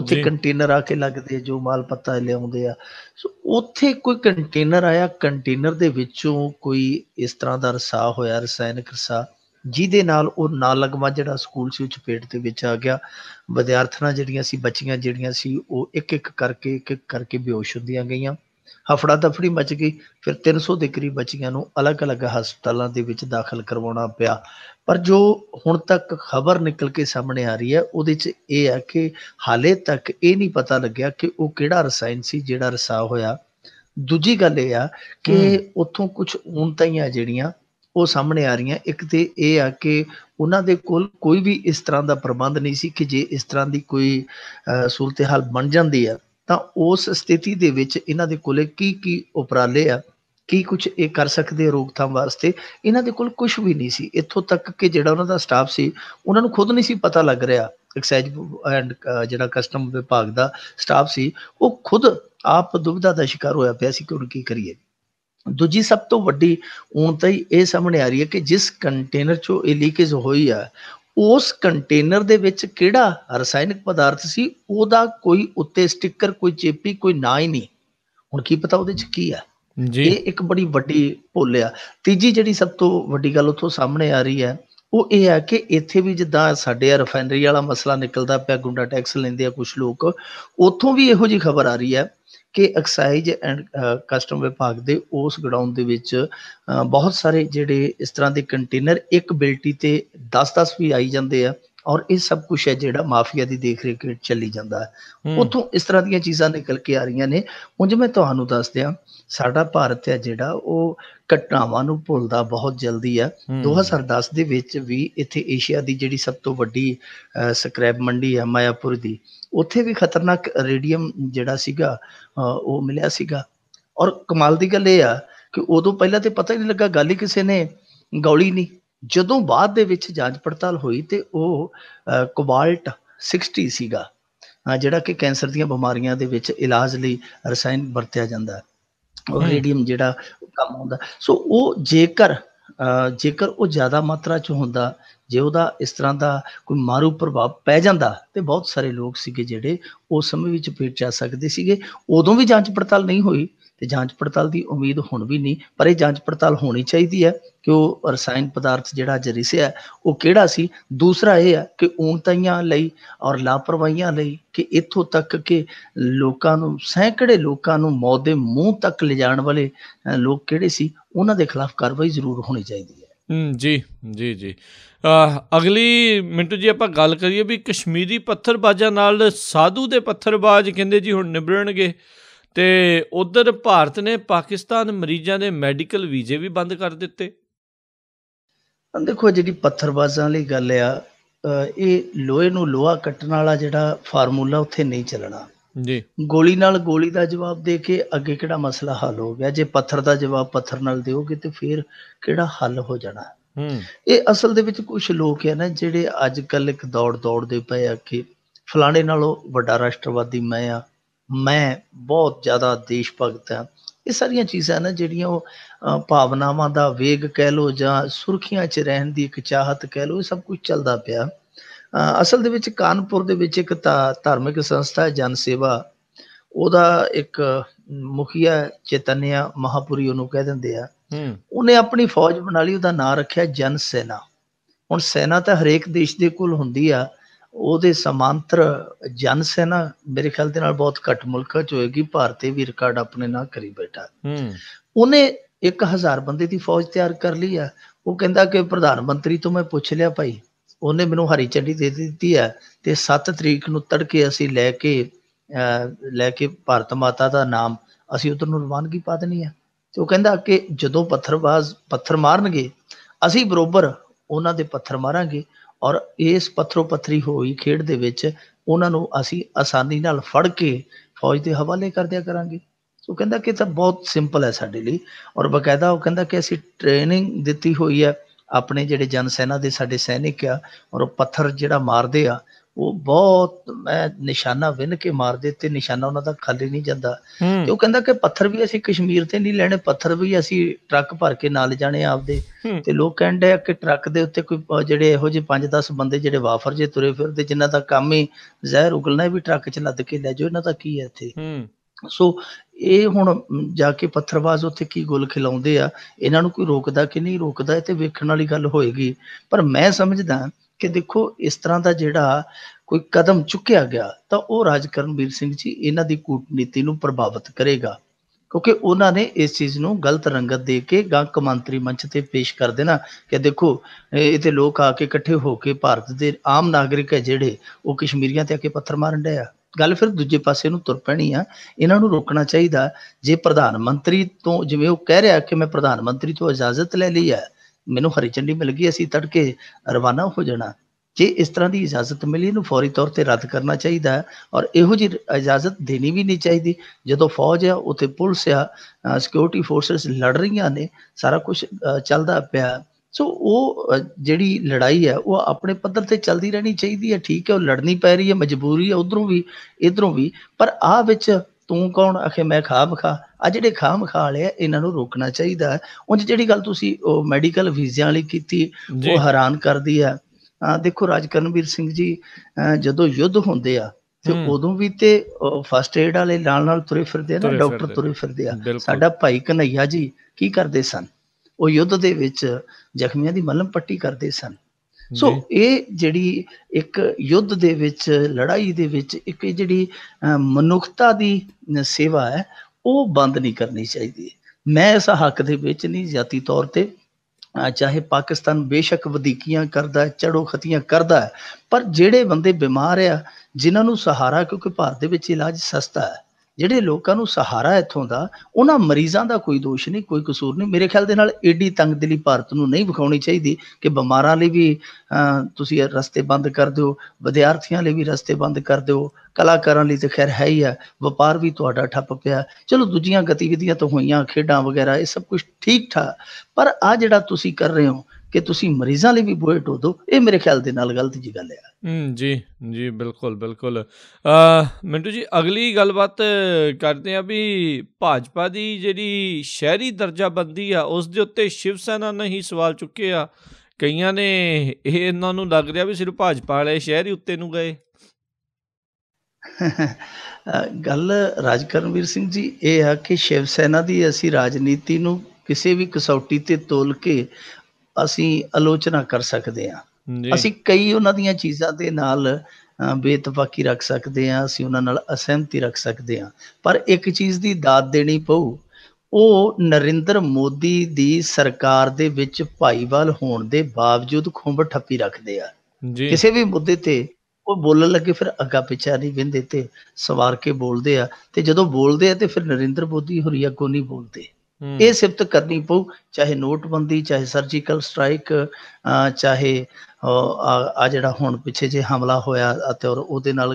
ਉੱਥੇ ਕੰਟੇਨਰ ਆ ਕੇ ਲੱਗਦੇ ਜੋ ਮਾਲ ਪੱਤਾ ਲਿਆਉਂਦੇ ਆ ਸੋ ਉੱਥੇ ਕੋਈ ਕੰਟੇਨਰ ਆਇਆ ਕੰਟੇਨਰ ਦੇ ਵਿੱਚੋਂ ਕੋਈ ਇਸ ਤਰ੍ਹਾਂ ਦਾ ਰਸਾ ਹੋਇਆ ਰਸਾਇਣਕ ਰਸਾ ਜਿਹਦੇ ਨਾਲ ਉਹ ਨਾਲਗਵਾ ਜਿਹੜਾ ਸਕੂਲ ਸੀ ਉਹ ਚਪੇਟ ਦੇ ਵਿੱਚ ਆ ਗਿਆ ਵਿਦਿਆਰਥਣਾ ਜਿਹੜੀਆਂ ਸੀ ਬੱਚੀਆਂ ਜਿਹੜੀਆਂ ਸੀ ਉਹ ਇੱਕ ਇੱਕ ਕਰਕੇ ਇੱਕ ਇੱਕ ਕਰਕੇ ਬੇਹੋਸ਼ ਹੁੰਦੀਆਂ ਗਈਆਂ ਹਫੜਾ ਦਫੜੀ ਮਚ ਗਈ ਫਿਰ 300 ਦੇ ਕਰੀਬ ਬੱਚੀਆਂ ਨੂੰ ਅਲੱਗ-ਅਲੱਗ ਹਸਪਤਾਲਾਂ ਦੇ ਵਿੱਚ ਦਾਖਲ ਕਰਵਾਉਣਾ ਪਿਆ ਪਰ ਜੋ ਹੁਣ ਤੱਕ ਖਬਰ ਨਿਕਲ ਕੇ ਸਾਹਮਣੇ ਆ ਰਹੀ ਹੈ ਉਹਦੇ 'ਚ ਇਹ ਹੈ ਕਿ ਹਾਲੇ ਤੱਕ ਇਹ ਨਹੀਂ ਪਤਾ ਲੱਗਿਆ ਕਿ ਉਹ ਕਿਹੜਾ ਰਸਾਇਣ ਸੀ ਜਿਹੜਾ ਰਸਾ ਹੋਇਆ ਦੂਜੀ ਗੱਲ ਇਹ ਆ ਕਿ ਉੱਥੋਂ ਕੁਝ ਉਂਤਾਈਆਂ ਜਿਹੜੀਆਂ ਉਹ ਸਾਹਮਣੇ ਆ ਰਹੀਆਂ ਇੱਕ ਤੇ ਇਹ ਆ ਕਿ ਉਹਨਾਂ ਦੇ ਕੋਲ ਕੋਈ ਵੀ ਇਸ ਤਰ੍ਹਾਂ ਦਾ ਪ੍ਰਬੰਧ ਨਹੀਂ ਸੀ ਕਿ ਜੇ ਇਸ ਤਰ੍ਹਾਂ ਦੀ ਕੋਈ ਸੂਰਤ ਹਾਲ ਬਣ ਜਾਂਦੀ ਹੈ ਤਾਂ ਉਸ ਸਥਿਤੀ ਦੇ ਵਿੱਚ ਇਹਨਾਂ ਦੇ ਕੋਲੇ ਕੀ ਕੀ ਉਪਰਾਲੇ ਆ ਕੀ ਕੁਝ ਇਹ ਕਰ ਸਕਦੇ ਰੋਕਥਾਮ ਵਾਸਤੇ ਇਹਨਾਂ ਦੇ ਕੋਲ ਕੁਝ ਵੀ ਨਹੀਂ ਸੀ ਇੱਥੋਂ ਤੱਕ ਕਿ ਜਿਹੜਾ ਉਹਨਾਂ ਦਾ ਸਟਾਫ ਸੀ ਉਹਨਾਂ ਨੂੰ ਖੁਦ ਨਹੀਂ ਸੀ ਪਤਾ ਲੱਗ ਰਿਹਾ ਐਕਸਾਈਜ਼ ਐਂਡ ਜਿਹੜਾ ਕਸਟਮ ਵਿਭਾਗ ਦਾ ਸਟਾਫ ਸੀ ਉਹ ਖੁਦ ਆਪ ਦੁਬਿਧਾ ਦਾ ਸ਼ਿਕਾਰ ਹੋਇਆ ਪਿਆ ਸੀ ਕਿ ਹੁਣ ਕੀ ਕਰੀਏ ਦੂਜੀ ਸਭ ਤੋਂ ਵੱਡੀ ਹੁਣ ਤਾਂ ਇਹ ਸਾਹਮਣੇ ਆ ਰਹੀ ਹੈ ਕਿ ਜਿਸ ਕੰਟੇਨਰ ਚੋਂ ਇਹ ਲੀਕੇਜ ਹੋਈ ਆ ਉਸ ਕੰਟੇਨਰ ਦੇ ਵਿੱਚ ਕਿਹੜਾ ਰਸਾਇਣਿਕ ਪਦਾਰਥ ਸੀ ਉਹਦਾ ਕੋਈ ਉੱਤੇ ਸਟicker ਕੋਈ ਚੇਪੀ ਕੋਈ ਨਾ ਹੀ ਨਹੀਂ ਹੁਣ ਕੀ ਪਤਾ ਉਹਦੇ ਚ ਕੀ ਆ ਜੀ ਇਹ ਇੱਕ ਬੜੀ ਵੱਡੀ ਭੁੱਲ ਆ ਤੀਜੀ ਜਿਹੜੀ ਸਭ ਤੋਂ ਵੱਡੀ ਗੱਲ ਉੱਥੋਂ ਸਾਹਮਣੇ ਆ ਰਹੀ ਹੈ ਉਹ ਇਹ ਹੈ ਕਿ ਇੱਥੇ ਵੀ ਜਿੱਦਾਂ ਸਾਡੇ ਰਿਫਾਈਨਰੀ ਵਾਲਾ ਮਸਲਾ ਨਿਕਲਦਾ ਪਿਆ ਗੁੰਡਾ ਟੈਕਸ ਲੈਂਦੇ ਆ ਕੁਝ ਲੋਕ ਉੱਥੋਂ ਵੀ ਇਹੋ ਜੀ ਖਬਰ ਆ ਰਹੀ ਹੈ ਕਿ ਐਕਸਾਈਜ਼ ਐਂਡ ਕਸਟਮ ਵਿਭਾਗ ਦੇ ਉਸ ਗਡਾਊਨ ਦੇ ਵਿੱਚ ਬਹੁਤ ਸਾਰੇ ਜਿਹੜੇ ਇਸ ਤਰ੍ਹਾਂ ਦੇ ਕੰਟੇਨਰ ਇੱਕ ਬਿਲਟੀ ਤੇ 10-10 ਵੀ ਆਈ ਜਾਂਦੇ ਆ ਔਰ ਇਹ ਸਭ ਕੁਝ ਹੈ ਜਿਹੜਾ ਮਾਫੀਆ ਦੀ ਦੇਖ ਰੇਖ ਹੇਠ ਚੱਲੀ ਜਾਂਦਾ ਹੈ ਉਥੋਂ ਇਸ ਤਰ੍ਹਾਂ ਦੀਆਂ ਚੀਜ਼ਾਂ ਨਿਕਲ ਕੇ ਆ ਰਹੀਆਂ ਨੇ ਉਂਝ ਮੈਂ ਤੁਹਾਨੂੰ ਦੱਸ ਦਿਆਂ ਸਾਡਾ ਭਾਰਤ ਹੈ ਜਿਹੜਾ ਉਹ ਘਟਨਾਵਾਂ ਨੂੰ ਭੁੱਲਦਾ ਬਹੁਤ ਜਲਦੀ ਹੈ 2010 ਦੇ ਵਿੱਚ ਵੀ ਇੱਥੇ ਏਸ਼ੀਆ ਦੀ ਜਿਹੜੀ ਸਭ ਤੋਂ ਵੱਡੀ ਸਕ੍ਰੈਪ ਮੰਡੀ ਹੈ ਮਾਇਆਪੁਰ ਦੀ ਉੱਥੇ ਵੀ ਖਤਰਨਾਕ ਰੇਡੀਅਮ ਜਿਹੜਾ ਸੀਗਾ ਉਹ ਮਿਲਿਆ ਸੀਗਾ ਔਰ ਕਮਾਲ ਦੀ ਗੱਲ ਇਹ ਆ ਕਿ ਉਦੋਂ ਪਹਿਲਾਂ ਤੇ ਪਤਾ ਹੀ ਨਹੀਂ ਲੱਗਾ ਗੱਲ ਹੀ ਕਿਸੇ ਨੇ ਗੌਲੀ ਨਹੀਂ ਜਦੋਂ ਬਾਅਦ ਦੇ ਵਿੱਚ ਜਾਂਚ ਪੜਤਾਲ ਹੋਈ ਤੇ ਉਹ ਕੋਬਾਲਟ 60 ਸੀਗਾ ਜਿਹੜਾ ਕਿ ਕੈਂਸਰ ਦੀਆਂ ਬਿਮਾਰੀਆਂ ਦੇ ਵਿੱਚ ਇਲਾਜ ਲਈ ਰਸਾਇਣ ਵਰਤਿਆ ਜਾਂਦਾ ਹੈ ਉਹ ਰੇਡੀਅਮ ਜਿਹੜਾ ਕੰਮ ਹੁੰਦਾ ਸੋ ਉਹ ਜੇਕਰ ਜੇਕਰ ਉਹ ਜ਼ਿਆਦਾ ਮਾਤਰਾ 'ਚ ਹੁੰਦਾ ਜੇ ਉਹਦਾ ਇਸ ਤਰ੍ਹਾਂ ਦਾ ਕੋਈ ਮਾਰੂ ਪ੍ਰਭਾਵ ਪੈ ਜਾਂਦਾ ਤੇ ਬਹੁਤ ਸਾਰੇ ਲੋਕ ਸੀਗੇ ਜਿਹੜੇ ਉਸ ਸਮੇਂ ਵਿੱਚ ਪੇਟ ਜਾ ਸਕਦੇ ਸੀਗੇ ਉਦੋਂ ਵੀ ਜਾਂਚ ਪੜਤਾਲ ਨਹੀਂ ਹੋਈ ਤੇ ਜਾਂਚ ਪੜਤਾਲ ਦੀ ਉਮੀਦ ਹੁਣ ਵੀ ਨਹੀਂ ਪਰ ਇਹ ਜਾਂਚ ਪੜਤਾਲ ਹੋਣੀ ਚਾਹੀਦੀ ਹੈ ਕਿ ਉਹ ਰਸਾਇਣ ਪਦਾਰਥ ਜਿਹੜਾ ਜਰੀਸਿਆ ਉਹ ਕਿਹੜਾ ਸੀ ਦੂਸਰਾ ਇਹ ਹੈ ਕਿ ਊਣਤਾਈਆਂ ਲਈ ਔਰ ਲਾਪਰਵਾਹੀਆਂ ਲਈ ਕਿ ਇੱਥੋਂ ਤੱਕ ਕਿ ਲੋਕਾਂ ਨੂੰ ਸੈਂਕੜੇ ਲੋਕਾਂ ਨੂੰ ਮੌਤ ਦੇ ਮੂੰਹ ਤੱਕ ਲਿਜਾਣ ਵਾਲੇ ਲੋਕ ਕਿਹੜੇ ਸੀ ਉਹਨਾਂ ਦੇ ਖਿਲਾਫ ਕਾਰਵਾਈ ਜ਼ਰੂਰ ਹੋਣੀ ਚਾਹੀਦੀ ਹੈ ਜੀ ਜੀ ਜੀ ਅਗਲੀ ਮਿੰਟੂ ਜੀ ਆਪਾਂ ਗੱਲ ਕਰੀਏ ਵੀ ਕਸ਼ਮੀਰੀ ਪੱਥਰਬਾਜ਼ਾਂ ਨਾਲ ਸਾਧੂ ਦੇ ਪੱਥਰਬਾਜ਼ ਕਹਿੰਦੇ ਜੀ ਹੁਣ ਨਿਬੜਣਗੇ ਤੇ ਉਧਰ ਭਾਰਤ ਨੇ ਪਾਕਿਸਤਾਨ ਮਰੀਜ਼ਾਂ ਦੇ ਮੈਡੀਕਲ ਵੀਜ਼ੇ ਵੀ ਬੰਦ ਕਰ ਦਿੱਤੇ ਦੇਖੋ ਜਿਹੜੀ ਪੱਥਰਬਾਜ਼ਾਂ ਲਈ ਗੱਲ ਆ ਇਹ ਲੋਹੇ ਨੂੰ ਲੋਹਾ ਕੱਟਣ ਵਾਲਾ ਜਿਹੜਾ ਫਾਰਮੂਲਾ ਉੱਥੇ ਨਹੀਂ ਚੱਲਣਾ ਜੀ ਗੋਲੀ ਨਾਲ ਗੋਲੀ ਦਾ ਜਵਾਬ ਦੇ ਕੇ ਅੱਗੇ ਕਿਹੜਾ ਮਸਲਾ ਹੱਲ ਹੋ ਗਿਆ ਜੇ ਪੱਥਰ ਦਾ ਜਵਾਬ ਪੱਥਰ ਨਾਲ ਦਿਓਗੇ ਤੇ ਫਿਰ ਕਿਹੜਾ ਹੱਲ ਹੋ ਜਾਣਾ ਹੂੰ ਇਹ ਅਸਲ ਦੇ ਵਿੱਚ ਕੁਝ ਲੋਕ ਹੈ ਨਾ ਜਿਹੜੇ ਅੱਜ ਕੱਲ ਇੱਕ ਦੌੜ ਦੌੜਦੇ ਪਏ ਆ ਕਿ ਫਲਾਣੇ ਨਾਲੋਂ ਵੱਡਾ ਰਾਸ਼ਟਰਵਾਦੀ ਮੈਂ ਆ ਮੈਂ ਬਹੁਤ ਜ਼ਿਆਦਾ ਦੇਸ਼ ਭਗਤ ਆ ਇਹ ਸਾਰੀਆਂ ਚੀਜ਼ਾਂ ਨਾ ਜਿਹੜੀਆਂ ਉਹ ਭਾਵਨਾਵਾਂ ਦਾ ਵੇਗ ਕਹਿ ਲੋ ਜਾਂ ਸੁਰਖੀਆਂ 'ਚ ਰਹਿਣ ਦੀ ਇੱਕ ਚਾਹਤ ਕਹਿ ਲੋ ਇਹ ਸਭ ਕੁਝ ਚੱਲਦਾ ਪਿਆ ਅਸਲ ਦੇ ਵਿੱਚ ਕਾਨਪੁਰ ਦੇ ਵਿੱਚ ਇੱਕ ਧਾਰਮਿਕ ਸੰਸਥਾ ਹੈ ਜਨ ਸੇਵਾ ਉਹਦਾ ਇੱਕ ਮੁਖੀਆ ਚੇਤਨਿਆ ਮਹਾਪੁਰੀ ਉਹਨੂੰ ਕਹਿ ਦਿੰਦੇ ਆ ਉਹਨੇ ਆਪਣੀ ਫੌਜ ਬਣਾ ਲਈ ਉਹਦਾ ਨਾਂ ਰੱਖਿਆ ਜਨ ਸੈਨਾ ਹੁਣ ਸੈਨਾ ਤਾਂ ਹਰੇਕ ਦੇਸ਼ ਦੇ ਕੋਲ ਹੁੰਦੀ ਆ ਉਹਦੇ ਸਮਾਂਤਰ ਜਨ ਸੈਨਾ ਮੇਰੇ ਖਿਆਲ ਦੇ ਨਾਲ ਬਹੁਤ ਘੱਟ ਮੁਲਕਾਂ 'ਚ ਹੋਏਗੀ ਭਾਰਤੇ ਵੀ ਰਿਕਾਰਡ ਆਪਣੇ ਨਾਲ ਕਰੀ ਬੈਠਾ ਉਹਨੇ 1000 ਬੰਦੇ ਦੀ ਫੌਜ ਤਿਆਰ ਕਰ ਲਈ ਆ ਉਹ ਕਹਿੰਦਾ ਕਿ ਪ੍ਰਧਾਨ ਮੰਤਰੀ ਤੋਂ ਮੈਂ ਪੁੱਛ ਲਿਆ ਭਾਈ ਉਹਨੇ ਮੈਨੂੰ ਹਰੀ ਚੰਡੀ ਦੇ ਦਿੱਤੀ ਹੈ ਤੇ 7 ਤਰੀਕ ਨੂੰ ਤੜਕੇ ਅਸੀਂ ਲੈ ਕੇ ਲੈ ਕੇ ਭਾਰਤ ਮਾਤਾ ਦਾ ਨਾਮ ਅਸੀਂ ਉਧਰ ਨੂੰ ਰਵਾਨਗੀ ਪਾ ਦੇਣੀ ਹੈ ਤੇ ਉਹ ਕਹਿੰਦਾ ਕਿ ਜਦੋਂ ਪੱਥਰਬਾਜ਼ ਪੱਥਰ ਮਾਰਨਗੇ ਅਸੀਂ ਬਰੋਬਰ ਉਹਨਾਂ ਦੇ ਪੱਥਰ ਮਾਰਾਂਗੇ ਔਰ ਇਸ ਪੱਥਰੋ ਪੱਥਰੀ ਹੋਈ ਖੇਡ ਦੇ ਵਿੱਚ ਉਹਨਾਂ ਨੂੰ ਅਸੀਂ ਆਸਾਨੀ ਨਾਲ ਫੜ ਕੇ ਫੌਜ ਦੇ ਹਵਾਲੇ ਕਰ ਦਿਆ ਕਰਾਂਗੇ ਉਹ ਕਹਿੰਦਾ ਕਿ ਤਾਂ ਬਹੁਤ ਸਿੰਪਲ ਹੈ ਸਾਡੇ ਲਈ ਔਰ ਬਕਾਇਦਾ ਉਹ ਕਹਿੰਦਾ ਕਿ ਅਸੀਂ ਟ੍ਰੇਨਿੰਗ ਦਿੱਤੀ ਹੋਈ ਹੈ ਆਪਣੇ ਜਿਹੜੇ ਜਨ ਸੈਨਾ ਦੇ ਸਾਡੇ ਸੈਨਿਕ ਆ ਔਰ ਉਹ ਪੱਥਰ ਜਿਹੜਾ ਮਾਰਦੇ ਆ ਉਹ ਬਹੁਤ ਮੈਂ ਨਿਸ਼ਾਨਾ ਵਿੰਨ ਕੇ ਮਾਰਦੇ ਤੇ ਨਿਸ਼ਾਨਾ ਉਹਨਾਂ ਦਾ ਖਾਲੀ ਨਹੀਂ ਜਾਂਦਾ ਤੇ ਉਹ ਕਹਿੰਦਾ ਕਿ ਪੱਥਰ ਵੀ ਅਸੀਂ ਕਸ਼ਮੀਰ ਤੇ ਨਹੀਂ ਲੈਣੇ ਪੱਥਰ ਵੀ ਅਸੀਂ ਟਰੱਕ ਭਰ ਕੇ ਨਾਲ ਜਾਣੇ ਆਪਦੇ ਤੇ ਲੋਕ ਕਹਿੰਦੇ ਆ ਕਿ ਟਰੱਕ ਦੇ ਉੱਤੇ ਕੋਈ ਜਿਹੜੇ ਇਹੋ ਜਿਹੇ 5-10 ਬੰਦੇ ਜਿਹੜੇ ਵਾਫਰ ਜੇ ਤੁਰੇ ਫਿਰਦੇ ਜਿਨ੍ਹਾਂ ਦਾ ਕੰਮ ਹੀ ਜ਼ਹਿਰ ਉਗਲਣਾ ਵੀ ਟਰੱਕ 'ਚ ਲੱਦ ਕੇ ਲੈ ਜਾਓ ਇਹਨਾਂ ਦਾ ਕੀ ਹੈ ਇੱਥੇ ਸੋ ਇਹ ਹੁਣ ਜਾ ਕੇ ਪੱਥਰਬਾਜ਼ ਉੱਥੇ ਕੀ ਗੁੱਲ ਖਿਲਾਉਂਦੇ ਆ ਇਹਨਾਂ ਨੂੰ ਕੋਈ ਰੋਕਦਾ ਕਿ ਨਹੀਂ ਰੋਕਦਾ ਇਹ ਤੇ ਵੇਖਣ ਵਾਲੀ ਗੱਲ ਹੋਏਗੀ ਪਰ ਮੈਂ ਸਮਝਦਾ ਕਿ ਦੇਖੋ ਇਸ ਤਰ੍ਹਾਂ ਦਾ ਜਿਹੜਾ ਕੋਈ ਕਦਮ ਚੁੱਕਿਆ ਗਿਆ ਤਾਂ ਉਹ ਰਾਜਕਰਨਵੀਰ ਸਿੰਘ ਜੀ ਇਹਨਾਂ ਦੀ ਕੂਟਨੀਤੀ ਨੂੰ ਪ੍ਰਭਾਵਿਤ ਕਰੇਗਾ ਕਿਉਂਕਿ ਉਹਨਾਂ ਨੇ ਇਸ ਚੀਜ਼ ਨੂੰ ਗਲਤ ਰੰਗਤ ਦੇ ਕੇ ਗਾਂ ਕਮੰਤਰੀ ਮੰਚ ਤੇ ਪੇਸ਼ ਕਰ ਦੇਣਾ ਕਿ ਦੇਖੋ ਇਹ ਤੇ ਲੋਕ ਆ ਕੇ ਇਕੱਠੇ ਹੋ ਕੇ ਭਾਰਤ ਦੇ ਆਮ ਨਾਗਰਿਕ ਹੈ ਜਿਹੜੇ ਉਹ ਕਸ਼ਮੀਰੀਆਂ ਤੇ ਆ ਕੇ ਪੱਥਰ ਮਾਰਨ ਡਿਆ ਗੱਲ ਫਿਰ ਦੂਜੇ ਪਾਸੇ ਨੂੰ ਤੁਰ ਪੈਣੀ ਆ ਇਹਨਾਂ ਨੂੰ ਰੋਕਣਾ ਚਾਹੀਦਾ ਜੇ ਪ੍ਰਧਾਨ ਮੰਤਰੀ ਤੋਂ ਜਿਵੇਂ ਉਹ ਕਹਿ ਰਿਹਾ ਕਿ ਮੈਂ ਪ੍ਰਧਾਨ ਮੰਤਰੀ ਤੋਂ ਇਜਾਜ਼ਤ ਲੈ ਲਈ ਆ ਮੈਨੂੰ ਹਰੀ ਚੰਡੀ ਮਿਲ ਗਈ ਅਸੀਂ ਤੜਕੇ ਰਵਾਨਾ ਹੋ ਜਾਣਾ ਜੇ ਇਸ ਤਰ੍ਹਾਂ ਦੀ ਇਜਾਜ਼ਤ ਮਿਲੀ ਇਹਨੂੰ ਫੌਰੀ ਤੌਰ ਤੇ ਰੱਦ ਕਰਨਾ ਚਾਹੀਦਾ ਹੈ ਔਰ ਇਹੋ ਜੀ ਇਜਾਜ਼ਤ ਦੇਣੀ ਵੀ ਨਹੀਂ ਚਾਹੀਦੀ ਜਦੋਂ ਫੌਜ ਆ ਉੱਥੇ ਪੁਲਿਸ ਆ ਸਿਕਿਉਰਿਟੀ ਫੋਰਸਸ ਲੜ ਰਹੀਆਂ ਨੇ ਸਾਰਾ ਕੁਝ ਚੱਲਦਾ ਪਿਆ ਸੋ ਉਹ ਜਿਹੜੀ ਲੜਾਈ ਹੈ ਉਹ ਆਪਣੇ ਪੱਧਰ ਤੇ ਚੱਲਦੀ ਰਹਿਣੀ ਚਾਹੀਦੀ ਹੈ ਠੀਕ ਹੈ ਉਹ ਲੜਨੀ ਪੈ ਰਹੀ ਹੈ ਮਜਬੂਰੀ ਹੈ ਉਧਰੋਂ ਵੀ ਇਧਰੋਂ ਵੀ ਪਰ ਆ ਵਿੱਚ ਤੂੰ ਕੌਣ ਆਖੇ ਮੈਂ ਖਾ ਖਾ ਆ ਜਿਹੜੇ ਖਾਮ ਖਾ ਵਾਲੇ ਆ ਇਹਨਾਂ ਨੂੰ ਰੋਕਣਾ ਚਾਹੀਦਾ ਉਹ ਉਂਝ ਜਿਹੜੀ ਗੱਲ ਤੁਸੀਂ ਉਹ ਮੈਡੀਕਲ ਵੀਜ਼ਿਆਂ ਵਾਲੀ ਕੀਤੀ ਉਹ ਹੈਰਾਨ ਕਰਦੀ ਹੈ ਦੇਖੋ ਰਾਜਕਰਨਵੀਰ ਸਿੰਘ ਜੀ ਜਦੋਂ ਯੁੱਧ ਹੁੰਦੇ ਆ ਤੇ ਉਦੋਂ ਵੀ ਤੇ ਫਸਟ ਏਡ ਵਾਲੇ ਨਾਲ ਨਾਲ ਤੁਰੇ ਫਿਰਦੇ ਆ ਨਾ ਡਾਕਟਰ ਤੁਰੇ ਫਿਰਦੇ ਆ ਸਾਡਾ ਭਾਈ ਕਨਈਆ ਜੀ ਕੀ ਕਰਦੇ ਸਨ ਉਹ ਯੁੱਧ ਦੇ ਵਿੱਚ ਜ਼ਖਮੀਆਂ ਦੀ ਮਲਮ ਪੱਟੀ ਕਰਦੇ ਸਨ ਸੋ ਇਹ ਜਿਹੜੀ ਇੱਕ ਯੁੱਧ ਦੇ ਵਿੱਚ ਲੜਾਈ ਦੇ ਵਿੱਚ ਇੱਕ ਜਿਹੜੀ ਮਨੁੱਖਤਾ ਦੀ ਸੇਵਾ ਹੈ ਉਹ ਬੰਦ ਨਹੀਂ ਕਰਨੀ ਚਾਹੀਦੀ ਮੈਂ ਇਸ ਹੱਕ ਦੇ ਵਿੱਚ ਨਹੀਂ ਜਾਤੀ ਤੌਰ ਤੇ ਚਾਹੇ ਪਾਕਿਸਤਾਨ ਬੇਸ਼ੱਕ ਵਧੀਕੀਆਂ ਕਰਦਾ ਹੈ ਚੜੋ ਖਤੀਆਂ ਕਰਦਾ ਹੈ ਪਰ ਜਿਹੜੇ ਬੰਦੇ ਬਿਮਾਰ ਆ ਜਿਨ੍ਹਾਂ ਨੂੰ ਸਹਾਰਾ ਕਿਉਂਕਿ ਭਾਰਤ ਦੇ ਵਿੱਚ ਇਲਾਜ ਸਸਤਾ ਹੈ ਜਿਹੜੇ ਲੋਕਾਂ ਨੂੰ ਸਹਾਰਾ ਇੱਥੋਂ ਦਾ ਉਹਨਾਂ ਮਰੀਜ਼ਾਂ ਦਾ ਕੋਈ ਦੋਸ਼ ਨਹੀਂ ਕੋਈ ਕਸੂਰ ਨਹੀਂ ਮੇਰੇ ਖਿਆਲ ਦੇ ਨਾਲ ਏਡੀ ਤੰਗਦਿਲੀ ਭਾਰਤ ਨੂੰ ਨਹੀਂ ਵਿਖਾਉਣੀ ਚਾਹੀਦੀ ਕਿ ਬਿਮਾਰਾਂ ਲਈ ਵੀ ਤੁਸੀਂ ਰਸਤੇ ਬੰਦ ਕਰ ਦਿਓ ਵਿਦਿਆਰਥੀਆਂ ਲਈ ਵੀ ਰਸਤੇ ਬੰਦ ਕਰ ਦਿਓ ਕਲਾਕਾਰਾਂ ਲਈ ਤਾਂ ਖੈਰ ਹੈ ਹੀ ਆ ਵਪਾਰ ਵੀ ਤੁਹਾਡਾ ਠੱਪ ਪਿਆ ਚਲੋ ਦੂਜੀਆਂ ਗਤੀਵਿਧੀਆਂ ਤਾਂ ਹੋਈਆਂ ਖੇਡਾਂ ਵਗੈਰਾ ਇਹ ਸਭ ਕੁਝ ਠੀਕ ਠਾਕ ਪਰ ਆ ਜਿਹੜਾ ਤੁਸੀਂ ਕਰ ਰਹੇ ਹੋ ਕਿ ਤੁਸੀਂ ਮਰੀਜ਼ਾਂ ਲਈ ਵੀ ਟੋ ਦੋ ਇਹ ਮੇਰੇ ਖਿਆਲ ਦੇ ਨਾਲ ਗਲਤ ਜੀ ਗੱਲ ਹੈ ਜੀ ਜੀ ਬਿਲਕੁਲ ਬਿਲਕੁਲ ਅ ਮਿੰਟੂ ਜੀ ਅਗਲੀ ਗੱਲਬਾਤ ਕਰਦੇ ਆ ਵੀ ਭਾਜਪਾ ਦੀ ਜਿਹੜੀ ਸ਼ਹਿਰੀ ਦਰਜਾਬੰਦੀ ਆ ਉਸ ਦੇ ਉੱਤੇ ਸ਼ਿਵ ਸੈਨਾ ਨੇ ਹੀ ਸਵਾਲ ਚੁੱਕੇ ਆ ਕਈਆਂ ਨੇ ਇਹ ਇਹਨਾਂ ਨੂੰ ਲੱਗ ਰਿਹਾ ਵੀ ਸਿਰਫ ਭਾਜਪਾ ਵਾਲੇ ਸ਼ਹਿਰੀ ਉੱਤੇ ਨੂੰ ਗਏ ਗੱਲ ਰਾਜਕਰਨਵੀਰ ਸਿੰਘ ਜੀ ਇਹ ਆ ਕਿ ਸ਼ਿਵ ਸੈਨਾ ਦੀ ਅਸੀਂ ਰਾਜਨੀਤੀ ਨੂੰ ਕਿਸੇ ਵੀ ਕਸੌਟੀ ਤੇ ਤੋਲ ਕੇ ਅਸੀਂ ਆਲੋਚਨਾ ਕਰ ਸਕਦੇ ਹਾਂ ਅਸੀਂ ਕਈ ਉਹਨਾਂ ਦੀਆਂ ਚੀਜ਼ਾਂ ਦੇ ਨਾਲ ਬੇਤਫਾਕੀ ਰੱਖ ਸਕਦੇ ਹਾਂ ਅਸੀਂ ਉਹਨਾਂ ਨਾਲ ਅਸਹਿਮਤੀ ਰੱਖ ਸਕਦੇ ਹਾਂ ਪਰ ਇੱਕ ਚੀਜ਼ ਦੀ ਦਾਤ ਦੇਣੀ ਪਊ ਉਹ ਨਰਿੰਦਰ ਮੋਦੀ ਦੀ ਸਰਕਾਰ ਦੇ ਵਿੱਚ ਭਾਈਵਾਲ ਹੋਣ ਦੇ ਬਾਵਜੂਦ ਖੁੰਭ ਠੱਪੀ ਰੱਖਦੇ ਆ ਕਿਸੇ ਵੀ ਮੁੱਦੇ ਤੇ ਉਹ ਬੋਲਣ ਲੱਗੇ ਫਿਰ ਅੱਗਾ ਪਿੱਛਾ ਨਹੀਂ ਵਿੰਦੇ ਤੇ ਸਵਾਰ ਕੇ ਬੋਲਦੇ ਆ ਤੇ ਜਦੋਂ ਬੋਲਦੇ ਆ ਤੇ ਫਿਰ ਨਰਿੰਦਰ ਮੋਦੀ ਹੁਰੀਆ ਅੱਗੋਂ ਨਹੀਂ ਬੋਲਦੇ ਇਹ ਸਿਫਤ ਕਰਨੀ ਪਊ ਚਾਹੇ ਨੋਟਬੰਦੀ ਚਾਹੇ ਸਰਜੀਕਲ ਸਟ੍ਰਾਈਕ ਚਾਹੇ ਆ ਜਿਹੜਾ ਹੁਣ ਪਿੱਛੇ ਜੇ ਹਮਲਾ ਹੋਇਆ ਅਤੇ ਉਹਦੇ ਨਾਲ